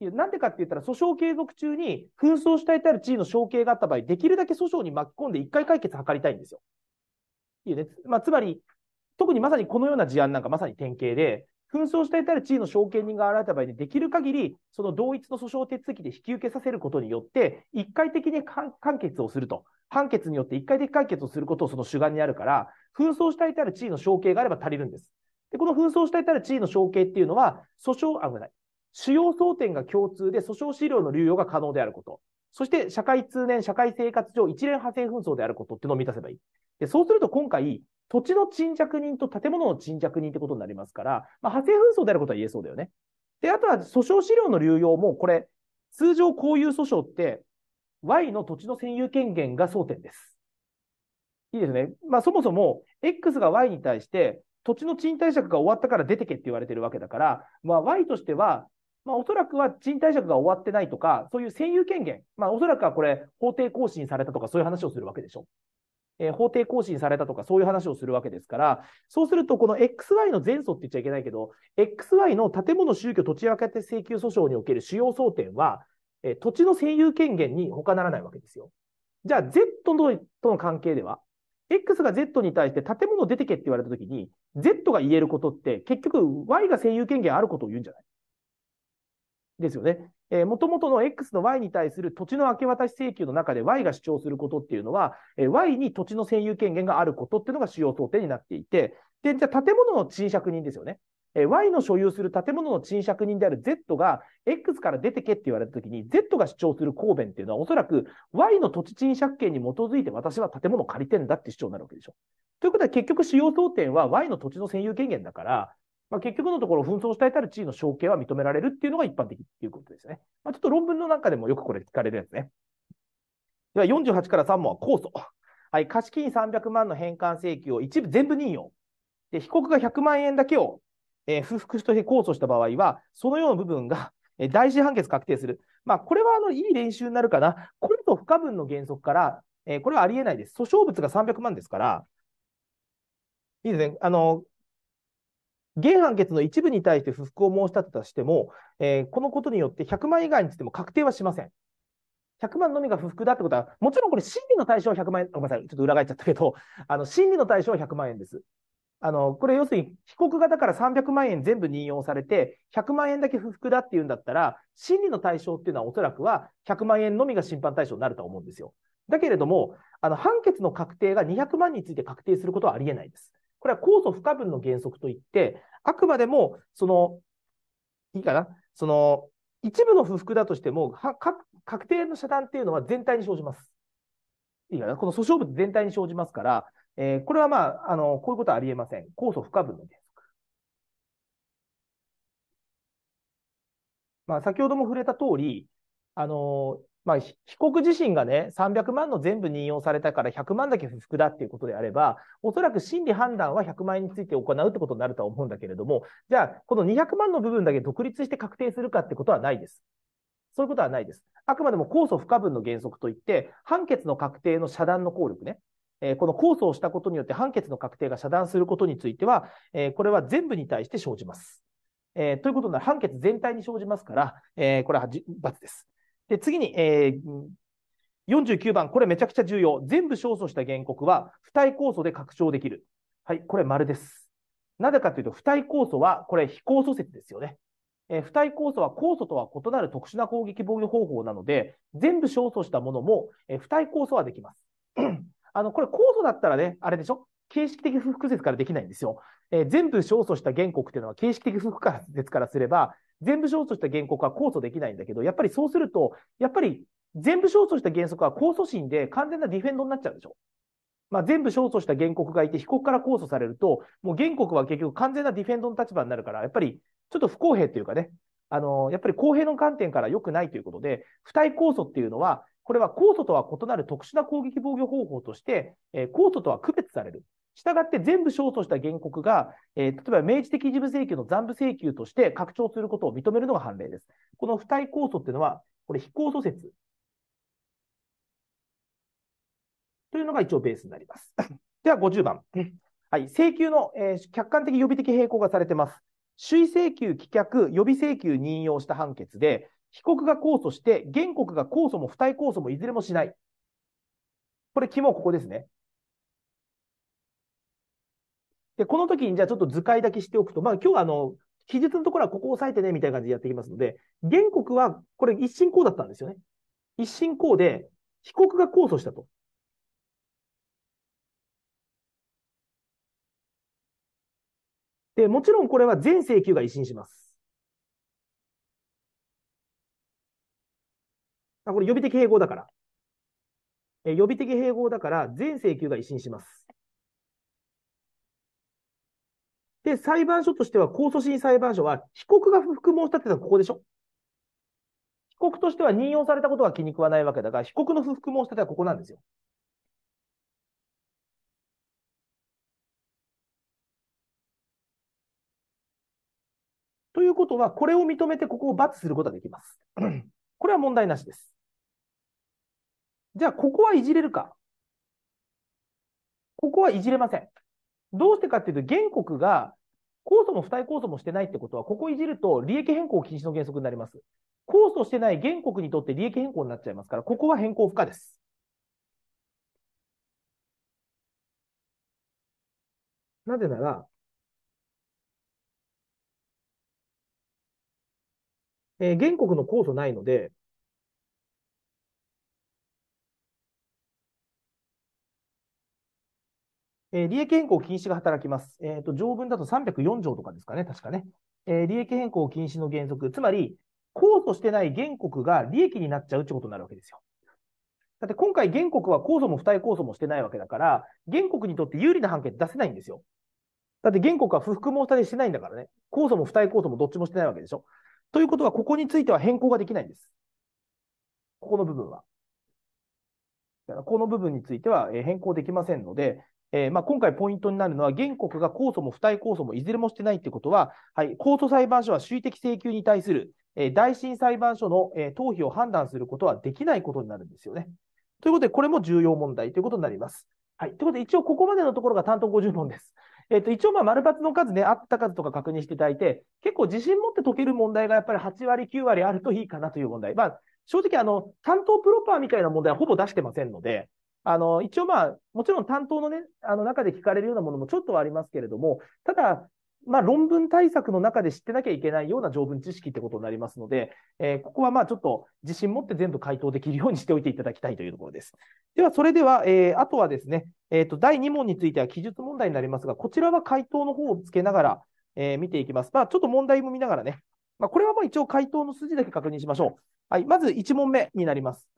なんでかって言ったら、訴訟継続中に紛争したいたる地位の承継があった場合、できるだけ訴訟に巻き込んで一回解決図りたいんですよ。いいね。まあ、つまり、特にまさにこのような事案なんかまさに典型で、紛争し体いたる地位の証券人が現れた場合に、できる限り、その同一の訴訟手続きで引き受けさせることによって、一回的に判決をすると。判決によって一回的解決をすることをその主眼にあるから、紛争し体いたる地位の承継があれば足りるんです。で、この紛争し体いたる地位の承継っていうのは、訴訟、あ、ごめんなさい。主要争点が共通で訴訟資料の流用が可能であること。そして社会通念、社会生活上一連派生紛争であることっていうのを満たせばいい。でそうすると今回、土地の賃着人と建物の賃着人ってことになりますから、まあ、派生紛争であることは言えそうだよね。で、あとは訴訟資料の流用も、これ、通常こういう訴訟って、Y の土地の占有権限が争点です。いいですね。まあ、そもそも、X が Y に対して、土地の賃貸借が終わったから出てけって言われてるわけだから、まあ、Y としては、まあ、おそらくは賃貸借が終わってないとか、そういう占有権限、まあ、おそらくはこれ、法定更新されたとか、そういう話をするわけでしょ。えー、法定更新されたとか、そういう話をするわけですから、そうすると、この XY の前訴って言っちゃいけないけど、XY の建物、宗教、土地分け請求訴訟における主要争点は、えー、土地の占有権限に他ならないわけですよ。じゃあ、Z との関係では、X が Z に対して建物出てけって言われたときに、Z が言えることって、結局 Y が占有権限あることを言うんじゃないですよね。えー、元々の X の Y に対する土地の明け渡し請求の中で Y が主張することっていうのは、えー、Y に土地の占有権限があることっていうのが主要想定になっていて、で、じゃあ建物の賃借人ですよね。えー、Y の所有する建物の賃借人である Z が X から出てけって言われたときに Z が主張する公弁っていうのはおそらく Y の土地賃借権に基づいて私は建物を借りてんだって主張になるわけでしょ。ということは結局主要争点は Y の土地の占有権限だから、まあ、結局のところ、紛争したいたる地位の承継は認められるっていうのが一般的っていうことですね。まあ、ちょっと論文の中でもよくこれ聞かれるやつね。では、48から3問は控訴。はい、貸金300万の返還請求を一部全部任用。で、被告が100万円だけを、えー、不服として控訴した場合は、そのような部分が、えー、大事判決確定する。まあ、これはあのいい練習になるかな。コン不可分の原則から、えー、これはありえないです。訴訟物が300万ですから、いいですね。あの、現判決の一部に対して不服を申し立てたとしても、えー、このことによって100万以外についても確定はしません。100万のみが不服だってことは、もちろんこれ、審理の対象は100万円、ごめんなさい、ちょっと裏返っちゃったけど、あの審理の対象は100万円です。あのこれ、要するに被告がだから300万円全部任用されて、100万円だけ不服だっていうんだったら、審理の対象っていうのはおそらくは100万円のみが審判対象になると思うんですよ。だけれども、あの判決の確定が200万について確定することはありえないです。これは酵素不可分の原則といって、あくまでも、その、いいかな、その、一部の不服だとしても、か確定の遮断っていうのは全体に生じます。いいかな、この訴訟物全体に生じますから、えー、これはまあ、あの、こういうことはありえません。酵素不可分の原則。まあ、先ほども触れた通り、あの、まあ、被告自身がね、300万の全部任用されたから100万だけ不服だっていうことであれば、おそらく審理判断は100万円について行うってことになるとは思うんだけれども、じゃあ、この200万の部分だけ独立して確定するかってことはないです。そういうことはないです。あくまでも控訴不可分の原則といって、判決の確定の遮断の効力ね。えー、この控訴をしたことによって判決の確定が遮断することについては、えー、これは全部に対して生じます。えー、ということなら判決全体に生じますから、えこれは罰です。で、次に、えー、49番、これめちゃくちゃ重要。全部勝訴した原告は、付帯控訴で拡張できる。はい、これ丸です。なぜかというと、付帯控訴は、これ非控訴説ですよね。えー、不対控訴は控訴とは異なる特殊な攻撃防御方法なので、全部勝訴したものも、えー、不対控訴はできます。あの、これ控訴だったらね、あれでしょ形式的不服説からできないんですよ。えー、全部勝訴した原告っていうのは形式的不服説からすれば、全部勝訴した原告は控訴できないんだけど、やっぱりそうすると、やっぱり全部勝訴した原則は控訴審で完全なディフェンドになっちゃうでしょ。まあ、全部勝訴した原告がいて、被告から控訴されると、もう原告は結局完全なディフェンドの立場になるから、やっぱりちょっと不公平というかね、あのー、やっぱり公平の観点から良くないということで、不対控訴っていうのは、これは控訴とは異なる特殊な攻撃防御方法として、えー、控訴とは区別される。したがって全部勝訴した原告が、えー、例えば明示的事務請求の残部請求として拡張することを認めるのが判例です。この付帯控訴っていうのは、これ非控訴説というのが一応ベースになります。では50番。はい、請求の、えー、客観的予備的並行がされてます。主意請求棄却、予備請求任用した判決で、被告が控訴して、原告が控訴も付帯控訴もいずれもしない。これ、肝ここですね。で、この時にじゃあちょっと図解だけしておくと、まあ今日はあの、記述のところはここ押さえてね、みたいな感じでやっていきますので、原告は、これ一審公だったんですよね。一審公で、被告が控訴したと。で、もちろんこれは全請求が一審します。あ、これ予備的併合だから。え予備的併合だから、全請求が一審します。で、裁判所としては、控訴審裁判所は、被告が不服申し立てたはここでしょ被告としては任用されたことが気に食わないわけだから、被告の不服申し立てはここなんですよ。ということは、これを認めてここを罰することができます。これは問題なしです。じゃあ、ここはいじれるかここはいじれません。どうしてかっていうと、原告が控訴も付帯控訴もしてないってことは、ここいじると利益変更禁止の原則になります。控訴してない原告にとって利益変更になっちゃいますから、ここは変更不可です。なぜなら、えー、原告の控訴ないので、えー、利益変更禁止が働きます。えっ、ー、と、条文だと304条とかですかね、確かね。えー、利益変更禁止の原則、つまり、控訴してない原告が利益になっちゃうってことになるわけですよ。だって今回原告は控訴も不対控訴もしてないわけだから、原告にとって有利な判決出せないんですよ。だって原告は不服申し立てしてないんだからね。控訴も不対控訴もどっちもしてないわけでしょ。ということは、ここについては変更ができないんです。ここの部分は。だからこの部分については変更できませんので、えー、まあ、今回ポイントになるのは、原告が控訴も不対控訴もいずれもしてないということは、はい、控訴裁判所は恣意的請求に対する、えー、大審裁判所の、えー、頭皮を判断することはできないことになるんですよね。ということで、これも重要問題ということになります。はい、ということで、一応ここまでのところが担当50問です。えっ、と、一応、まあ、丸抜の数ね、あった数とか確認していただいて、結構自信持って解ける問題がやっぱり8割、9割あるといいかなという問題。まあ、正直、あの、担当プロパーみたいな問題はほぼ出してませんので、あの、一応まあ、もちろん担当のね、あの中で聞かれるようなものもちょっとはありますけれども、ただ、まあ、論文対策の中で知ってなきゃいけないような条文知識ってことになりますので、えー、ここはまあちょっと自信持って全部回答できるようにしておいていただきたいというところです。では、それでは、えー、あとはですね、えっ、ー、と、第2問については記述問題になりますが、こちらは回答の方をつけながら、えー、見ていきます。まあ、ちょっと問題も見ながらね、まあ、これはまあ一応回答の筋だけ確認しましょう。はい、まず1問目になります。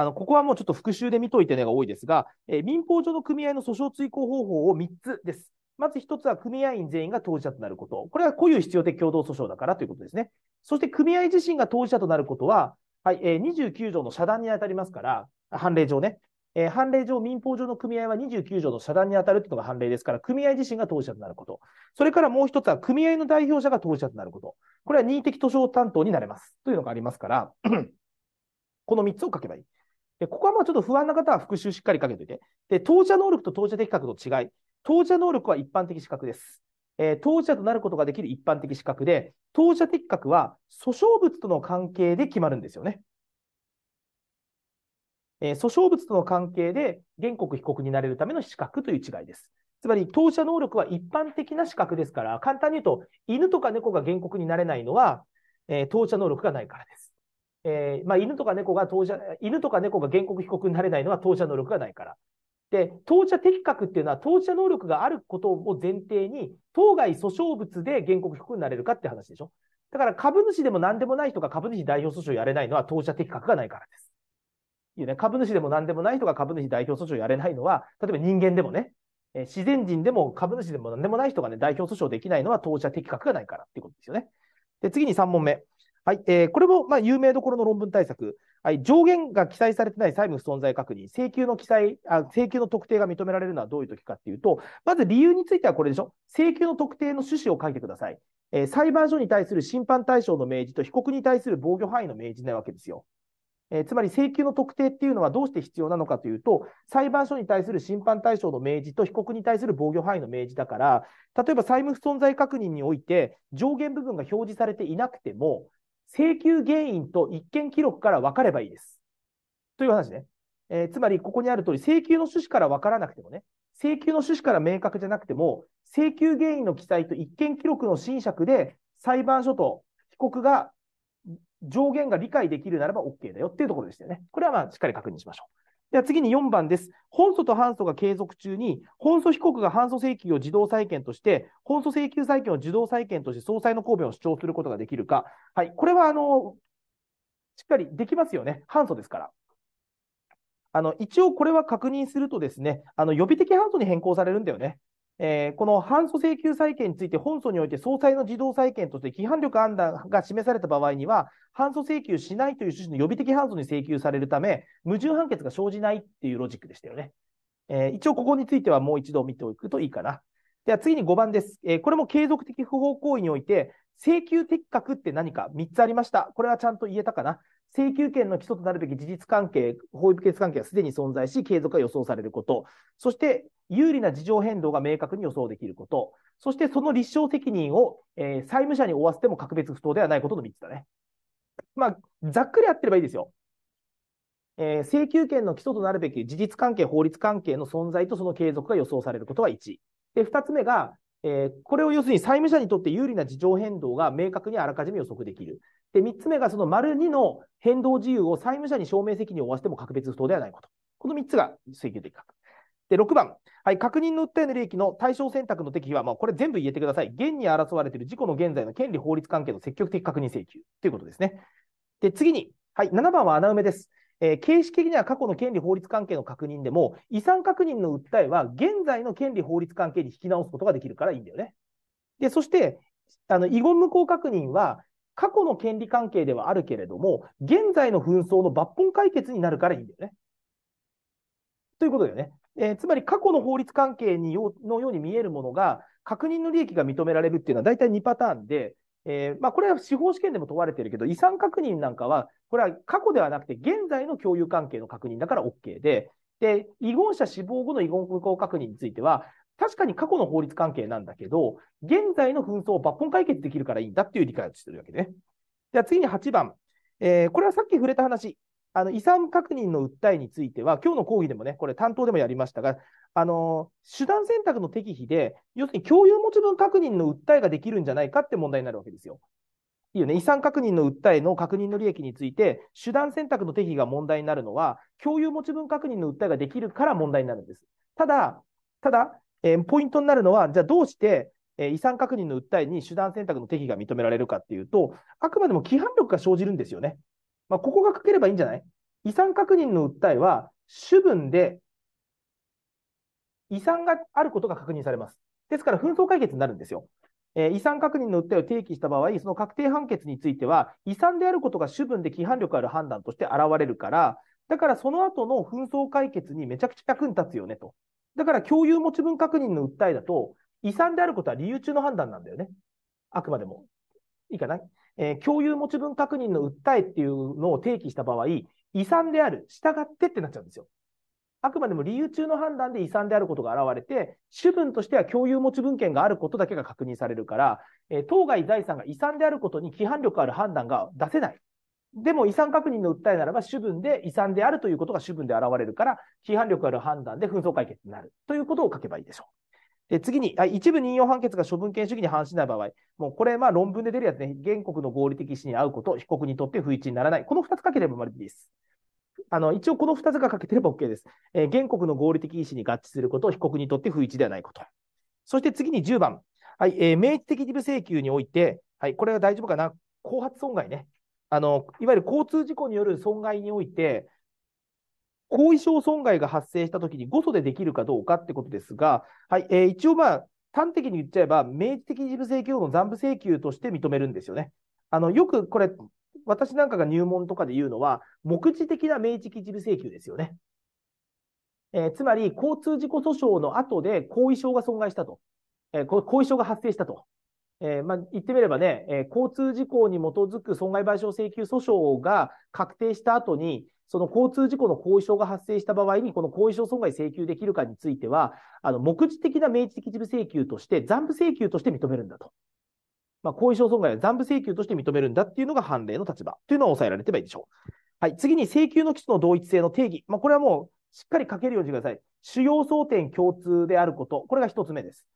あの、ここはもうちょっと復習で見といてねが多いですが、えー、民法上の組合の訴訟追行方法を3つです。まず1つは組合員全員が当事者となること。これは固有必要的共同訴訟だからということですね。そして組合自身が当事者となることは、はい、えー、29条の遮断に当たりますから、判例上ね。えー、判例上、民法上の組合は29条の遮断に当たるというのが判例ですから、組合自身が当事者となること。それからもう1つは、組合の代表者が当事者となること。これは任意的訴訟担当になれます。というのがありますから、この3つを書けばいい。で、ここはまあちょっと不安な方は復習しっかりかけておいて。で、当社者能力と当社者的確の違い。当社者能力は一般的資格です。えー、当社者となることができる一般的資格で、当社者的確は訴訟物との関係で決まるんですよね。えー、訴訟物との関係で原告被告になれるための資格という違いです。つまり、当社者能力は一般的な資格ですから、簡単に言うと、犬とか猫が原告になれないのは、えー、当社者能力がないからです。えー、まあ、犬とか猫が当社、犬とか猫が原告被告になれないのは当社能力がないから。で、当社適的確っていうのは当社能力があることを前提に、当該訴訟物で原告被告になれるかって話でしょ。だから株主でも何でもない人が株主代表訴訟やれないのは当社適格がないからです。いうね、株主でも何でもない人が株主代表訴訟やれないのは、例えば人間でもね、え自然人でも株主でも何でもない人がね、代表訴訟できないのは当社適的確がないからっていうことですよね。で、次に3問目。はい、えー、これも、まあ、有名どころの論文対策。はい、上限が記載されてない債務不存在確認、請求の記載あ、請求の特定が認められるのはどういう時かっていうと、まず理由についてはこれでしょ。請求の特定の趣旨を書いてください。えー、裁判所に対する審判対象の明示と被告に対する防御範囲の明示なわけですよ。えー、つまり請求の特定っていうのはどうして必要なのかというと、裁判所に対する審判対象の明示と被告に対する防御範囲の明示だから、例えば債務不存在確認において上限部分が表示されていなくても、請求原因と一見記録から分かればいいです。という話ね。えー、つまり、ここにある通り、請求の趣旨から分からなくてもね、請求の趣旨から明確じゃなくても、請求原因の記載と一見記録の新釈で、裁判所と被告が上限が理解できるならば OK だよっていうところでしたよね。これはまあ、しっかり確認しましょう。では次に4番です。本訴と反訴が継続中に、本訴被告が反訴請求を自動債権として、本訴請求債権を自動債権として総裁の公弁を主張することができるか。はい、これはあのしっかりできますよね。反訴ですから。あの一応これは確認するとですね、あの予備的反訴に変更されるんだよね。えー、この反訴請求債権について、本訴において総裁の児童債権として規範力判断が示された場合には、反訴請求しないという趣旨の予備的反訴に請求されるため、矛盾判決が生じないっていうロジックでしたよね。えー、一応、ここについてはもう一度見ておくといいかな。では次に5番です。えー、これも継続的不法行為において、請求的確って何か3つありました。これはちゃんと言えたかな。請求権の基礎となるべき事実関係、法律決関係はすでに存在し、継続が予想されること。そして、有利な事情変動が明確に予想できること、そしてその立証責任を、えー、債務者に負わせても格別不当ではないことの3つだね。まあ、ざっくりやってればいいですよ。えー、請求権の基礎となるべき事実関係、法律関係の存在とその継続が予想されることは1。で、2つ目が、えー、これを要するに債務者にとって有利な事情変動が明確にあらかじめ予測できる。で、3つ目がその丸2の変動自由を債務者に証明責任を負わせても格別不当ではないこと。この3つが請求的確。で、6番。はい、確認の訴えの利益の対象選択の適否は、まあ、これ全部言えてください。現に争われている事故の現在の権利法律関係の積極的確認請求ということですね。で、次に、はい、7番は穴埋めです。えー、形式的には過去の権利法律関係の確認でも、遺産確認の訴えは現在の権利法律関係に引き直すことができるからいいんだよね。で、そして、あの遺言無効確認は、過去の権利関係ではあるけれども、現在の紛争の抜本解決になるからいいんだよね。ということだよね。えー、つまり過去の法律関係によのように見えるものが、確認の利益が認められるっていうのは大体2パターンで、えー、まあ、これは司法試験でも問われてるけど、遺産確認なんかは、これは過去ではなくて現在の共有関係の確認だから OK で、で、遺言者死亡後の遺言無確認については、確かに過去の法律関係なんだけど、現在の紛争を抜本解決できるからいいんだっていう理解をしてるわけね。では次に8番。えー、これはさっき触れた話、あの、遺産確認の訴えについては、今日の講義でもね、これ担当でもやりましたが、あの、手段選択の適否で、要するに共有持ち分確認の訴えができるんじゃないかって問題になるわけですよ。いいよね。遺産確認の訴えの確認の利益について、手段選択の適宜が問題になるのは、共有持ち分確認の訴えができるから問題になるんです。ただ、ただ、えー、ポイントになるのは、じゃあどうして、え遺産確認の訴えに手段選択の適宜が認められるかっていうと、あくまでも規範力が生じるんですよね。まあ、ここが書ければいいんじゃない遺産確認の訴えは、主文で遺産があることが確認されます。ですから、紛争解決になるんですよ。えー、遺産確認の訴えを提起した場合、その確定判決については、遺産であることが主文で規範力ある判断として現れるから、だからその後の紛争解決にめちゃくちゃ役に立つよねと。だから共有持ち分確認の訴えだと、遺産であることは理由中の判断なんだよね。あくまでも。いいかなえー、共有持ち分確認の訴えっていうのを提起した場合、遺産である、従ってってなっちゃうんですよ。あくまでも理由中の判断で遺産であることが現れて、主文としては共有持ち分権があることだけが確認されるから、えー、当該財産が遺産であることに規範力ある判断が出せない。でも遺産確認の訴えならば主文で遺産であるということが主文で現れるから、規範力ある判断で紛争解決になるということを書けばいいでしょう。で、次に、一部任用判決が処分権主義に反しない場合、もうこれ、まあ論文で出るやつね、原告の合理的意思に合うこと、被告にとって不一致にならない。この二つかければまるでいいです。あの、一応この二つがかけてれば OK です。えー、原告の合理的意思に合致すること、被告にとって不一致ではないこと。そして次に10番。はい、えー、明示的事務請求において、はい、これは大丈夫かな。後発損害ね。あの、いわゆる交通事故による損害において、後遺症損害が発生したときに誤訴でできるかどうかってことですが、はいえー、一応、まあ、端的に言っちゃえば、明示的事務請求の残部請求として認めるんですよね。あのよくこれ、私なんかが入門とかで言うのは、目次的な明示的事務請求ですよね。えー、つまり、交通事故訴訟の後で後遺症が損害したと。えー、後遺症が発生したと。えー、まあ、言ってみればね、え交通事故に基づく損害賠償請求訴訟が確定した後に、その交通事故の後遺症が発生した場合に、この後遺症損害請求できるかについては、あの、目次的な明示的事務請求として、残部請求として認めるんだと。まあ、後遺症損害は残部請求として認めるんだっていうのが判例の立場というのは抑えられてばいいでしょう。はい。次に請求の基礎の同一性の定義。まあ、これはもうしっかり書けるようにしてください。主要争点共通であること。これが一つ目です。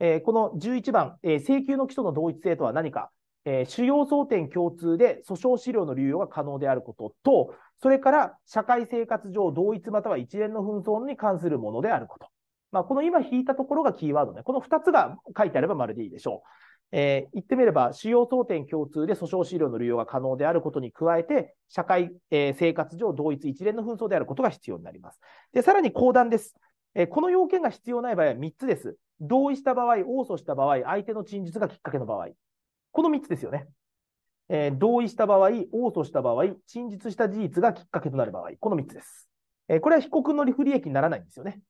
えー、この11番、えー、請求の基礎の同一性とは何か。えー、主要争点共通で訴訟資料の流用が可能であることと、それから社会生活上同一または一連の紛争に関するものであること。まあ、この今引いたところがキーワードね。この二つが書いてあればまるでいいでしょう。えー、言ってみれば、主要争点共通で訴訟資料の流用が可能であることに加えて、社会、えー、生活上同一一連の紛争であることが必要になります。で、さらに後段です。えこの要件が必要ない場合は3つです。同意した場合、応訴した場合、相手の陳述がきっかけの場合。この3つですよね。えー、同意した場合、応訴した場合、陳述した事実がきっかけとなる場合、この3つです。えー、これは被告の不利益にならないんですよね。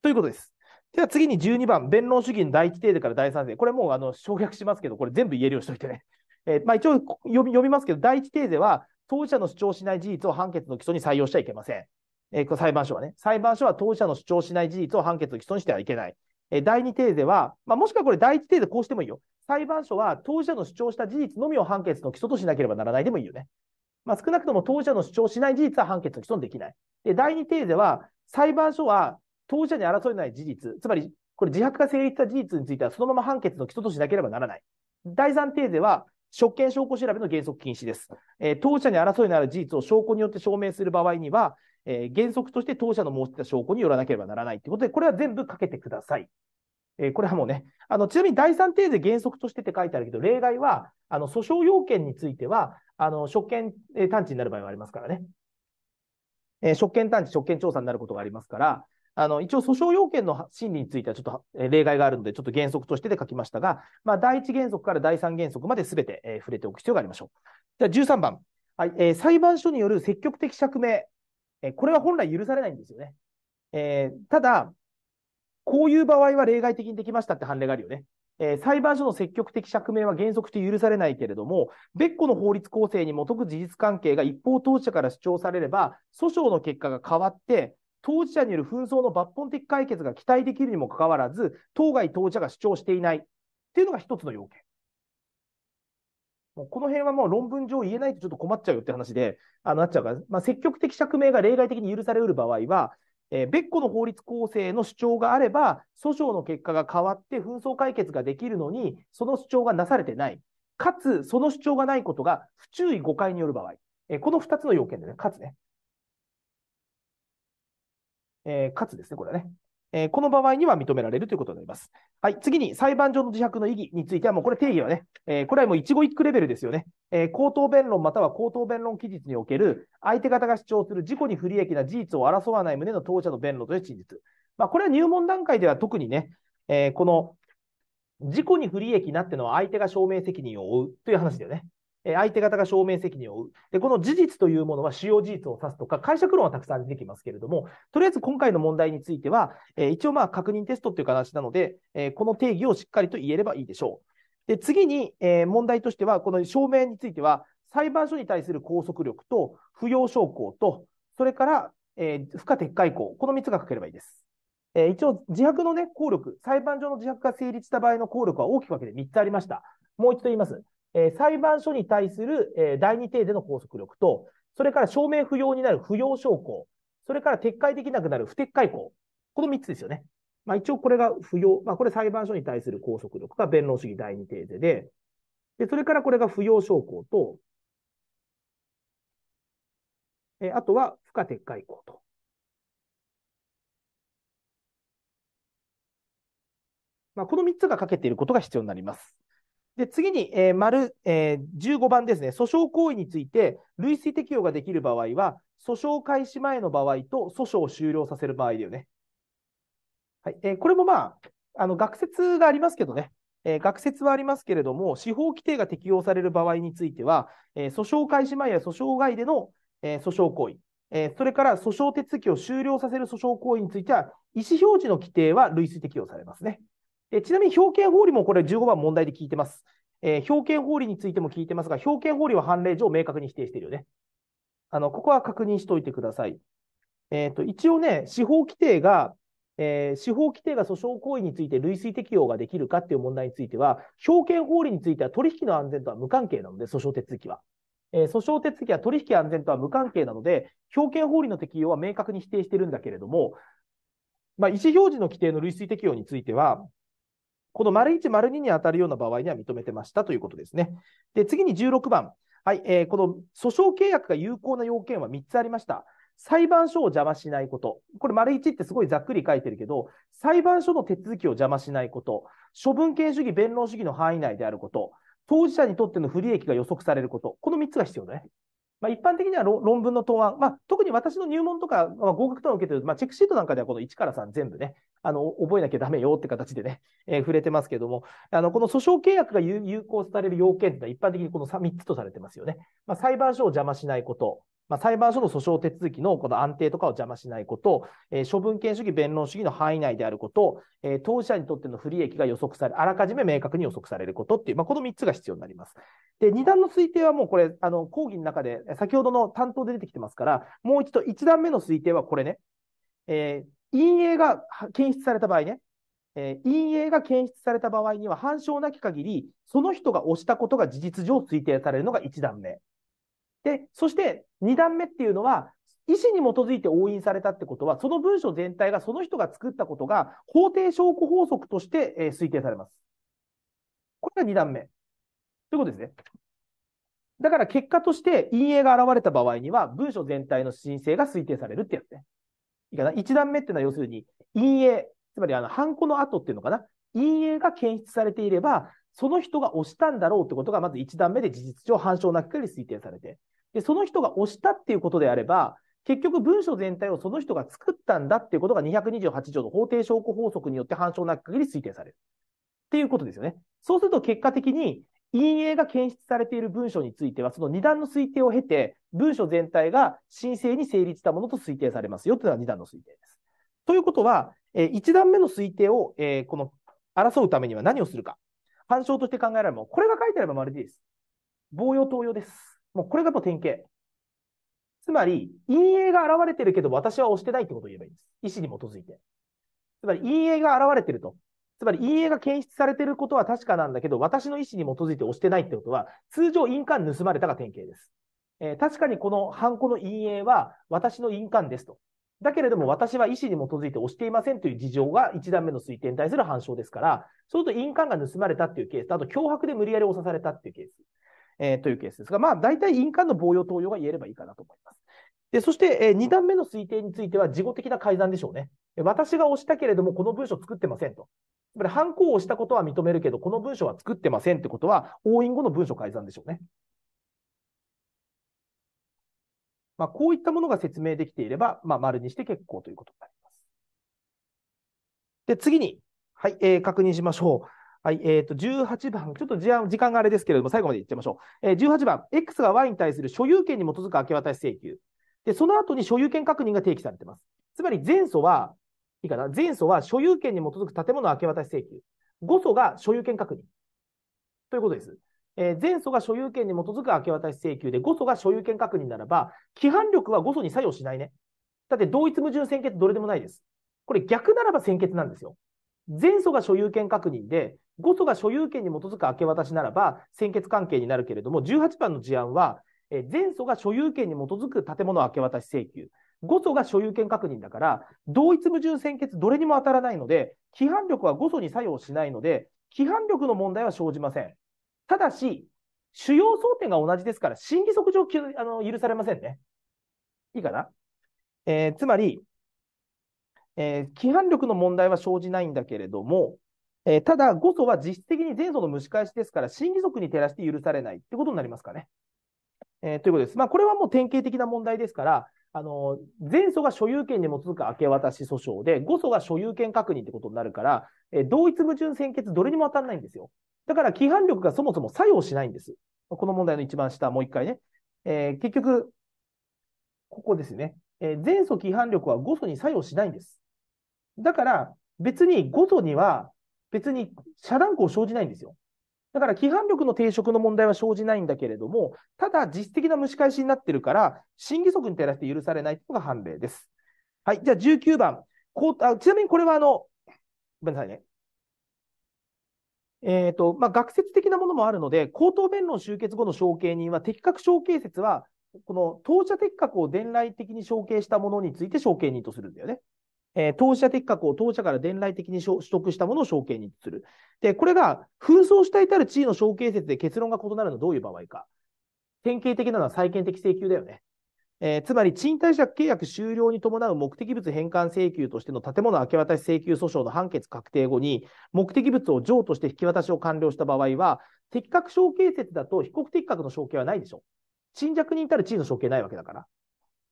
ということです。では次に12番、弁論主義の第一定でから第三定これもうあの省略しますけど、これ全部言えるようにしておいてね。えー、まあ、一応読みますけど、第一定では当事者の主張しない事実を判決の基礎に採用しちゃいけません。えー、裁判所はね。裁判所は当事者の主張しない事実を判決の基礎にしてはいけない。第2テーゼは、まあ、もしくはこれ第1テーゼこうしてもいいよ。裁判所は当事者の主張した事実のみを判決の基礎としなければならないでもいいよね。まあ、少なくとも当事者の主張しない事実は判決の基礎にできない。で、第2テーゼは、裁判所は当事者に争えない事実、つまり、これ自白が成立した事実についてはそのまま判決の基礎としなければならない。第3テーゼは、職権証拠調べの原則禁止です。えー、当事者に争いのある事実を証拠によって証明する場合には、えー、原則として当社の申し出た証拠によらなければならないということで、これは全部かけてください。えー、これはもうね、あの、ちなみに第3定税原則としてって書いてあるけど、例外は、あの、訴訟要件については、あの、職権、えー、探知になる場合はありますからね。えー、職権探知、職権調査になることがありますから、あの、一応訴訟要件の審理についてはちょっと例外があるので、ちょっと原則としてで書きましたが、まあ、第1原則から第3原則まですべて、えー、触れておく必要がありましょう。じゃあ、13番。はい、えー、裁判所による積極的釈明。えこれは本来許されないんですよね。えー、ただ、こういう場合は例外的にできましたって判例があるよね。えー、裁判所の積極的釈明は原則と許されないけれども、別個の法律構成に基づく事実関係が一方当事者から主張されれば、訴訟の結果が変わって、当事者による紛争の抜本的解決が期待できるにもかかわらず、当該当事者が主張していないっていうのが一つの要件。もうこの辺はもう論文上言えないとちょっと困っちゃうよって話で、あのなっちゃうから、まあ、積極的釈明が例外的に許されうる場合は、えー、別個の法律構成の主張があれば、訴訟の結果が変わって紛争解決ができるのに、その主張がなされてない。かつ、その主張がないことが不注意誤解による場合。えー、この2つの要件でね、かつね。えー、かつですね、これはね。えー、この場合には認められるということになります。はい、次に裁判上の自白の意義については、もうこれ定義はね、えー、これはもう一語一句レベルですよね。えー、口頭弁論または口頭弁論記述における、相手方が主張する事故に不利益な事実を争わない旨の当社の弁論という陳述。まあ、これは入門段階では特にね、えこの事故に不利益なってのは相手が証明責任を負うという話だよね。え相手方が証明責任を負う。で、この事実というものは使用事実を指すとか、解釈論はたくさん出てきますけれども、とりあえず今回の問題については、え一応まあ確認テストという形なので、えこの定義をしっかりと言えればいいでしょう。で、次に、え問題としては、この証明については、裁判所に対する拘束力と、不要証拠と、それから、え不可撤回項、この3つが書ければいいです。え一応、自白のね、効力、裁判所の自白が成立した場合の効力は大きく分けて3つありました。もう一度言います。えー、裁判所に対する、えー、第二定での拘束力と、それから証明不要になる不要証拠、それから撤回できなくなる不撤回項、この三つですよね。まあ、一応これが不要、まあ、これ裁判所に対する拘束力が弁論主義第二定税で、で、それからこれが不要証拠と、えあとは不可撤回項と。まあ、この三つがかけていることが必要になります。で、次に、えー、丸、えー、15番ですね。訴訟行為について、類推適用ができる場合は、訴訟開始前の場合と訴訟を終了させる場合だよね。はい。えー、これもまあ、あの、学説がありますけどね。えー、学説はありますけれども、司法規定が適用される場合については、えー、訴訟開始前や訴訟外での、えー、訴訟行為、えー、それから訴訟手続きを終了させる訴訟行為については、意思表示の規定は類推適用されますね。ちなみに表権法理もこれ15番問題で聞いてます。えー、表権法理についても聞いてますが、表権法理は判例上明確に否定しているよね。あの、ここは確認しておいてください。えっ、ー、と、一応ね、司法規定が、えー、司法規定が訴訟行為について類推適用ができるかっていう問題については、表権法理については取引の安全とは無関係なので、訴訟手続きは。えー、訴訟手続きは取引安全とは無関係なので、表権法理の適用は明確に否定してるんだけれども、まあ、意思表示の規定の類推適用については、この丸1、丸2に当たるような場合には認めてましたということですね。で、次に16番。はい、えー、この訴訟契約が有効な要件は3つありました。裁判所を邪魔しないこと。これ、丸1ってすごいざっくり書いてるけど、裁判所の手続きを邪魔しないこと。処分権主義、弁論主義の範囲内であること。当事者にとっての不利益が予測されること。この3つが必要だね。まあ、一般的には論文の答案、まあ、特に私の入門とか、まあ、合格とか受けてる、まあ、チェックシートなんかではこの1から3全部ね、あの、覚えなきゃダメよって形でね、えー、触れてますけども、あの、この訴訟契約が有効される要件ってのは一般的にこの 3, 3つとされてますよね。まあ、裁判所を邪魔しないこと、まあ、裁判所の訴訟手続きのこの安定とかを邪魔しないこと、えー、処分権主義、弁論主義の範囲内であること、えー、当事者にとっての不利益が予測され、あらかじめ明確に予測されることっていう、まあ、この3つが必要になります。で、2段の推定はもうこれ、あの、講義の中で、先ほどの担当で出てきてますから、もう一度1段目の推定はこれね、えー、陰影が検出された場合ね、えー、陰影が検出された場合には、反証なき限り、その人が押したことが事実上推定されるのが1段目。で、そして2段目っていうのは、意思に基づいて押印されたってことは、その文書全体がその人が作ったことが法定証拠法則として、えー、推定されます。これが2段目。ということですね。だから結果として陰影が現れた場合には、文書全体の申請が推定されるってやつね。いいかな。1段目っていうのは要するに、陰影、つまりあの、ハンコの跡っていうのかな。陰影が検出されていれば、その人が押したんだろうってことが、まず1段目で事実上反証なくかり推定されて。で、その人が押したっていうことであれば、結局文書全体をその人が作ったんだっていうことが228条の法定証拠法則によって反証なくかり推定される。っていうことですよね。そうすると結果的に、陰影が検出されている文書については、その2段の推定を経て、文書全体が申請に成立したものと推定されますよというのが2段の推定です。ということは、えー、1段目の推定を、えー、この争うためには何をするか。反証として考えられるもの。これが書いてあればまるでいいです。防用投用です。もうこれがもう典型。つまり、陰影が現れてるけど私は押してないってことを言えばいいです。意思に基づいて。つまり、陰影が現れてると。つまり、陰影が検出されてることは確かなんだけど、私の意思に基づいて押してないってことは、通常印鑑盗まれたが典型です。えー、確かにこのハンコの陰影は私の印鑑ですと。だけれども私は意思に基づいて押していませんという事情が1段目の推定に対する反証ですから、そうすると印鑑が盗まれたっていうケースと、あと脅迫で無理やり押さされたっていうケース、えー、というケースですが、まあ大体印鑑の防御投用が言えればいいかなと思います。で、そして、えー、2段目の推定については、事後的な改ざんでしょうね。私が押したけれども、この文章作ってませんと。つまり、犯行を押したことは認めるけど、この文章は作ってませんってことは、押印後の文書改ざんでしょうね。まあ、こういったものが説明できていれば、まあ、丸にして結構ということになります。で、次に、はい、えー、確認しましょう。はい、えっ、ー、と、18番、ちょっと時間があれですけれども、最後までいっちゃいましょう。えー、18番、X が Y に対する所有権に基づく明け渡し請求。で、その後に所有権確認が提起されています。つまり、前祖は、いいかな前祖は所有権に基づく建物明け渡し請求。5祖が所有権確認。ということです。えー、前訴が所有権に基づく明け渡し請求で、5訴が所有権確認ならば、規範力は5訴に作用しないね。だって同一矛盾先決どれでもないです。これ逆ならば先決なんですよ。前訴が所有権確認で、5訴が所有権に基づく明け渡しならば先決関係になるけれども、18番の事案は、え前訴が所有権に基づく建物明け渡し請求、5訴が所有権確認だから、同一矛盾先決どれにも当たらないので、規範力は5訴に作用しないので、規範力の問題は生じません。ただし、主要争点が同じですから、審議則上あの許されませんね。いいかな、えー、つまり、えー、規範力の問題は生じないんだけれども、えー、ただ、誤素は実質的に前素の蒸し返しですから、審議則に照らして許されないってことになりますかね。えー、ということです。まあ、これはもう典型的な問題ですから、あの、前訴が所有権に基づく明け渡し訴訟で、誤訴が所有権確認ってことになるから、え同一矛盾先決、どれにも当たらないんですよ。だから、規範力がそもそも作用しないんです。この問題の一番下、もう一回ね。えー、結局、ここですね。えー、前素規範力は5素に作用しないんです。だから、別に5素には、別に遮断項生じないんですよ。だから、規範力の定職の問題は生じないんだけれども、ただ、実質的な蒸し返しになってるから、審議則に照らして許されないというのが判例です。はい。じゃあ、19番。こうあちなみにこれは、あの、ごめんなさいね。えっ、ー、と、まあ、学説的なものもあるので、口頭弁論終結後の承継人は、適格承継説は、この当社適格を伝来的に承継したものについて承継人とするんだよね。えー、当社的確を当社から伝来的に取得したものを承継にする。で、これが紛争したいたる地位の承継説で結論が異なるのはどういう場合か。典型的なのは債権的請求だよね。えー、つまり賃貸借契約終了に伴う目的物返還請求としての建物明け渡し請求訴訟の判決確定後に、目的物を譲渡して引き渡しを完了した場合は、適格承継説だと被告適格の承継はないでしょ。賃借人たる地位の承継ないわけだから。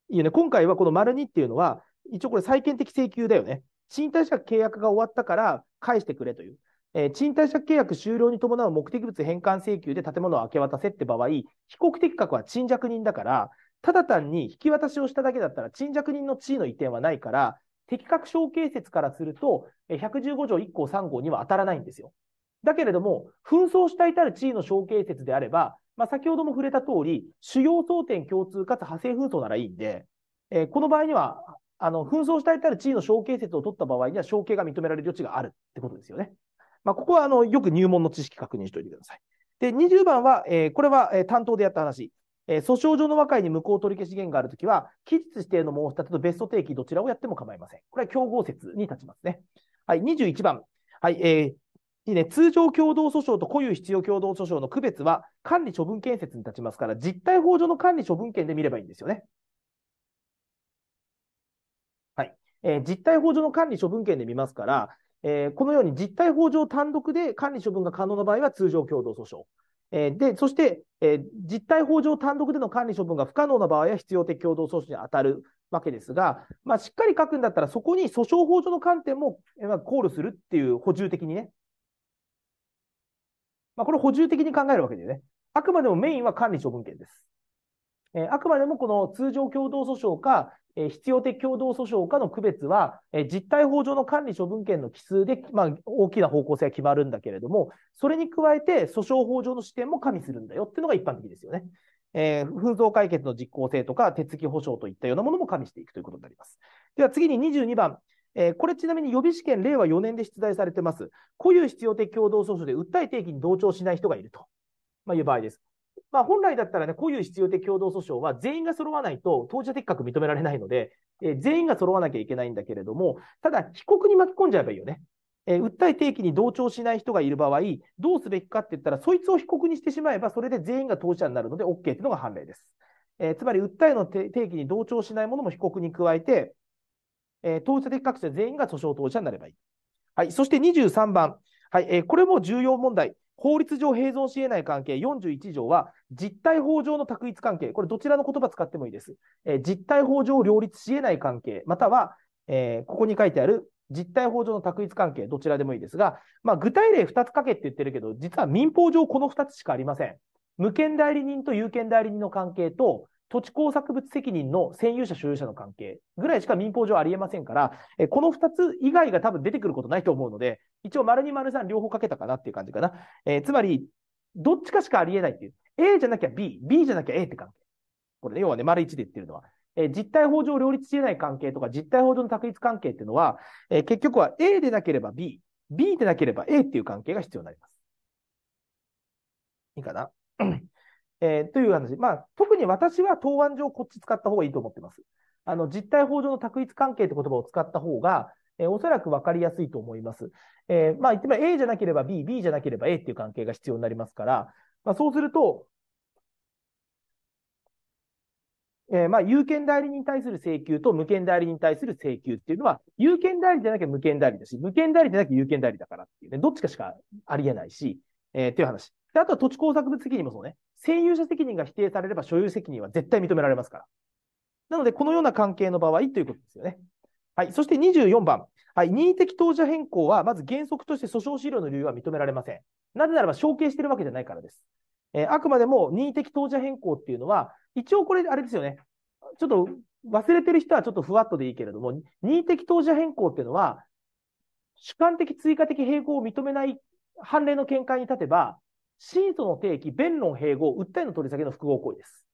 いいよね。今回はこの丸2っていうのは、一応これ債権的請求だよね。賃貸借契約が終わったから返してくれという。えー、賃貸借契約終了に伴う目的物返還請求で建物を明け渡せって場合、被告的格は賃借人だから、ただ単に引き渡しをしただけだったら、沈着人の地位の移転はないから、適格承形説からすると、115条1項3号には当たらないんですよ。だけれども、紛争したいたる地位の承形説であれば、まあ、先ほども触れた通り、主要争点共通かつ派生紛争ならいいんで、えー、この場合には、あの、紛争したいたる地位の承形説を取った場合には、承形が認められる余地があるってことですよね。まあ、ここは、あの、よく入門の知識確認しておいてください。で、20番は、えー、これは、えー、担当でやった話。えー、訴訟上の和解に無効取り消し限があるときは、期日指定の申し立てと別途提起どちらをやっても構いません。これは競合説に立ちますね。はい、21番。はい、えーいいね、通常共同訴訟と固有必要共同訴訟の区別は管理処分権説に立ちますから、実態法上の管理処分権で見ればいいんですよね。はい。えー、実態法上の管理処分権で見ますから、えー、このように実態法上単独で管理処分が可能な場合は通常共同訴訟。えで、そして、え実態法上単独での管理処分が不可能な場合は必要的共同訴訟に当たるわけですが、まあ、しっかり書くんだったら、そこに訴訟法上の観点も、まあ、考慮するっていう補充的にね。まあ、これ補充的に考えるわけでね。あくまでもメインは管理処分権です。えー、あくまでもこの通常共同訴訟か、必要的共同訴訟かの区別は、実態法上の管理処分権の奇数で、まあ、大きな方向性が決まるんだけれども、それに加えて訴訟法上の視点も加味するんだよっていうのが一般的ですよね。えー、紛争解決の実効性とか手続き保障といったようなものも加味していくということになります。では次に22番。えー、これちなみに予備試験令和4年で出題されてます。固有必要的共同訴訟で訴え定義に同調しない人がいると、まあ、いう場合です。まあ、本来だったらね、こういう必要的共同訴訟は全員が揃わないと当事者的確認められないので、えー、全員が揃わなきゃいけないんだけれども、ただ、被告に巻き込んじゃえばいいよね。えー、訴え提起に同調しない人がいる場合、どうすべきかって言ったら、そいつを被告にしてしまえば、それで全員が当事者になるので OK っていうのが判例です。えー、つまり、訴えの提起に同調しないものも被告に加えて、えー、当事者的確者全員が訴訟当事者になればいい。はい、そして23番。はい、えー、これも重要問題。法律上併存し得ない関係41条は、実態法上の択一関係、これどちらの言葉使ってもいいです。えー、実態法上両立し得ない関係、または、えー、ここに書いてある実態法上の択一関係、どちらでもいいですが、まあ、具体例2つ書けって言ってるけど、実は民法上この2つしかありません。無権代理人と有権代理人の関係と、土地工作物責任の占有者、所有者の関係ぐらいしか民法上ありえませんから、えこの2つ以外が多分出てくることないと思うので、一応、丸2、丸3両方かけたかなっていう感じかな。えつまり、どっちかしかありえないっていう。A じゃなきゃ B、B じゃなきゃ A って関係。これね、要はね、丸1で言ってるのは。え実態法上両立し得ない関係とか、実態法上の択一関係っていうのは、え結局は A でなければ B、B でなければ A っていう関係が必要になります。いいかなえー、という話。まあ、特に私は答案上こっち使った方がいいと思ってます。あの、実態法上の択一関係って言葉を使った方が、えー、おそらく分かりやすいと思います。えー、まあ、言ってみれば A じゃなければ B、B じゃなければ A っていう関係が必要になりますから、まあ、そうすると、えー、まあ、有権代理人に対する請求と無権代理人に対する請求っていうのは、有権代理じゃなきゃ無権代理だし、無権代理じゃなきゃ有権代理だからっていうね、どっちかしかありえないし、えー、っていう話。で、あとは土地工作物責任もそうね。占有者責任が否定されれば所有責任は絶対認められますから。なので、このような関係の場合ということですよね。はい。そして24番。はい。任意的当事者変更は、まず原則として訴訟資料の理由は認められません。なぜならば承継してるわけじゃないからです。えー、あくまでも任意的当事者変更っていうのは、一応これ、あれですよね。ちょっと忘れてる人はちょっとふわっとでいいけれども、任意的当事者変更っていうのは、主観的、追加的併合を認めない判例の見解に立てば、シーの定義、弁論併合、訴えの取り下げの複合行為です。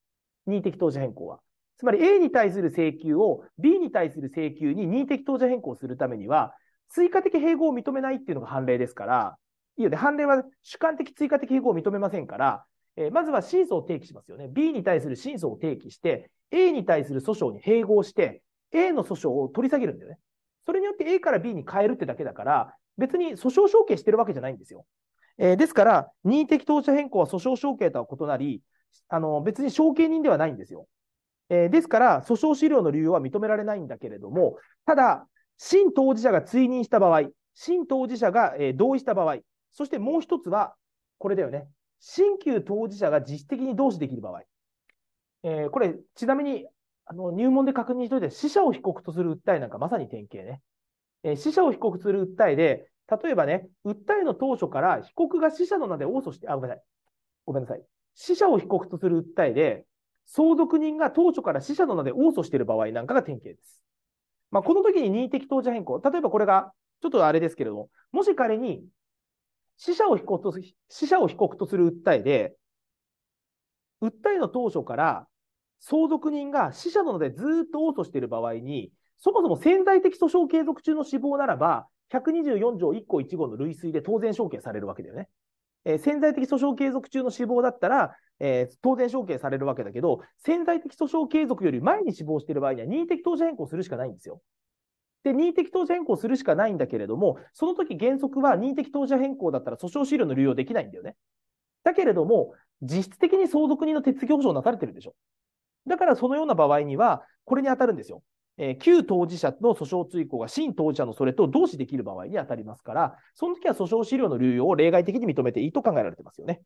任意的当事変更は。つまり A に対する請求を B に対する請求に任意的当事変更するためには、追加的併合を認めないっていうのが判例ですから、いいよね、判例は主観的追加的併合を認めませんから、えー、まずは真相を提起しますよね。B に対する真相を提起して、A に対する訴訟に併合して、A の訴訟を取り下げるんだよね。それによって A から B に変えるってだけだから、別に訴訟承継してるわけじゃないんですよ。えー、ですから、任意的当社変更は訴訟承継とは異なり、あの別に承継人ではないんですよ。えー、ですから、訴訟資料の流用は認められないんだけれども、ただ、新当事者が追認した場合、新当事者が、えー、同意した場合、そしてもう一つは、これだよね。新旧当事者が自主的に同志できる場合。えー、これ、ちなみに、あの、入門で確認しといて、死者を被告とする訴えなんかまさに典型ね。えー、死者を被告する訴えで、例えばね、訴えの当初から被告が死者の名で応訴して、あ、ごめんなさい。ごめんなさい。死者を被告とする訴えで、相続人が当初から死者の名で応訴している場合なんかが典型です。まあ、この時に任意的当事変更。例えばこれが、ちょっとあれですけれども、もし仮に死者を被告と死者を被告とする訴えで、訴えの当初から相続人が死者の名でずっと応訴している場合に、そもそも潜在的訴訟継続中の死亡ならば、124条1項1号の類推で当然承継されるわけだよね。えー、潜在的訴訟継続中の死亡だったら、えー、当然承継されるわけだけど、潜在的訴訟継続より前に死亡している場合には任意的当事変更するしかないんですよ。で、任意的当事変更するしかないんだけれども、その時原則は任意的当事変更だったら訴訟資料の流用できないんだよね。だけれども、実質的に相続人の手続き保障なされてるでしょ。だからそのような場合には、これに当たるんですよ。えー、旧当事者の訴訟追行が新当事者のそれと同視できる場合に当たりますから、その時は訴訟資料の流用を例外的に認めていいと考えられてますよね。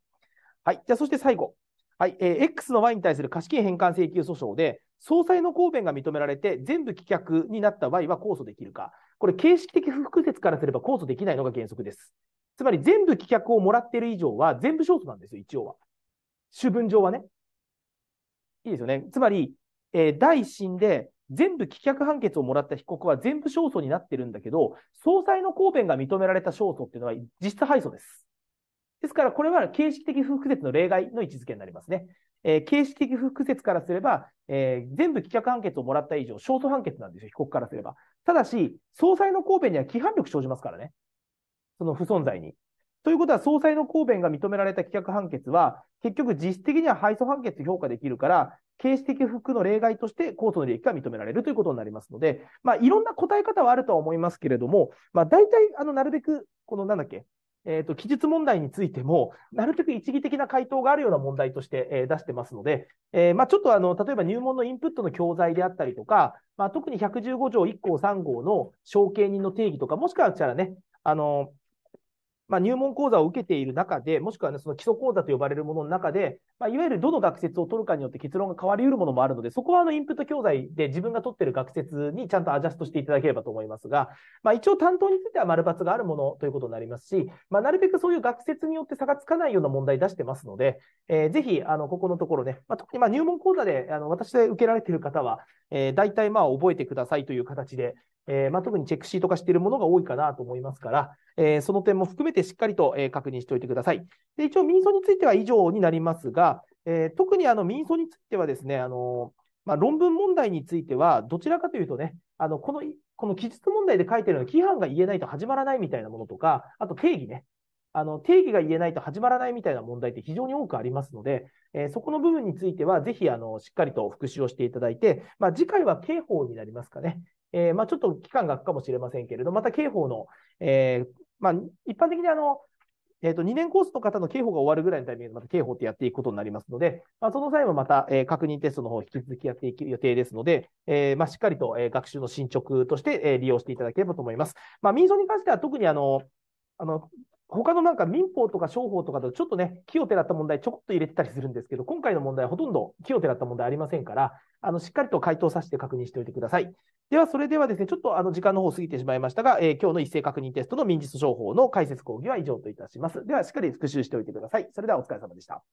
はい。じゃあ、そして最後。はい。えー、X の Y に対する貸金返還請求訴訟で、総裁の公弁が認められて全部棄却になった Y は控訴できるか。これ、形式的不服説からすれば控訴できないのが原則です。つまり、全部棄却をもらっている以上は、全部勝訴なんですよ、一応は。主文上はね。いいですよね。つまり、えー、第一審で、全部棄却判決をもらった被告は全部勝訴になってるんだけど、総裁の公弁が認められた勝訴っていうのは実質敗訴です。ですから、これは形式的不服説の例外の位置づけになりますね。えー、形式的不服説からすれば、えー、全部棄却判決をもらった以上、勝訴判決なんですよ、被告からすれば。ただし、総裁の公弁には規範力生じますからね。その不存在に。ということは、総裁の公弁が認められた棄却判決は、結局実質的には敗訴判決評価できるから、形式的服の例外として控訴の利益が認められるということになりますので、まあ、いろんな答え方はあるとは思いますけれども、まあ、大体、あの、なるべく、この、なんだっけ、えっ、ー、と、記述問題についても、なるべく一義的な回答があるような問題として、えー、出してますので、えー、まあ、ちょっとあの、例えば入門のインプットの教材であったりとか、まあ、特に115条1項3号の承継人の定義とか、もしかしたらね、あの、まあ、入門講座を受けている中で、もしくは、ね、その基礎講座と呼ばれるものの中で、まあ、いわゆるどの学説を取るかによって結論が変わり得るものもあるので、そこはあのインプット教材で自分が取っている学説にちゃんとアジャストしていただければと思いますが、まあ、一応担当については丸抜があるものということになりますし、まあ、なるべくそういう学説によって差がつかないような問題出してますので、えー、ぜひ、あの、ここのところね、まあ、特にまあ入門講座で、あの、私で受けられている方は、えー、大体まあ覚えてくださいという形で、えー、まあ、特にチェックシート化しているものが多いかなと思いますから、えー、その点も含めてしっかりと、えー、確認しておいてください。で一応、民訴については以上になりますが、え特にあの民訴についてはですね、あのまあ、論文問題については、どちらかというとね、あのこのこの記述問題で書いてるのは規範が言えないと始まらないみたいなものとか、あと定義ね、あの定義が言えないと始まらないみたいな問題って非常に多くありますので、えー、そこの部分については、ぜひあのしっかりと復習をしていただいて、まあ、次回は刑法になりますかね、えー、まあ、ちょっと期間が空くかもしれませんけれど、また刑法の、えー、まあ、一般的にあの、えっ、ー、と、2年コースの方の刑法が終わるぐらいのタイミングで、また刑法ってやっていくことになりますので、まあ、その際はまた、えー、確認テストの方、を引き続きやっていく予定ですので、えー、まあ、しっかりと、えー、学習の進捗として、えー、利用していただければと思います。まあ、民訴に関しては特にあの、あの、他のなんか民法とか商法とかだとちょっとね、木をてらった問題ちょこっと入れてたりするんですけど、今回の問題はほとんど木をてらった問題ありませんから、あの、しっかりと回答させて確認しておいてください。では、それではですね、ちょっとあの、時間の方過ぎてしまいましたが、えー、今日の一斉確認テストの民事訴訟法の解説講義は以上といたします。では、しっかり復習しておいてください。それではお疲れ様でした。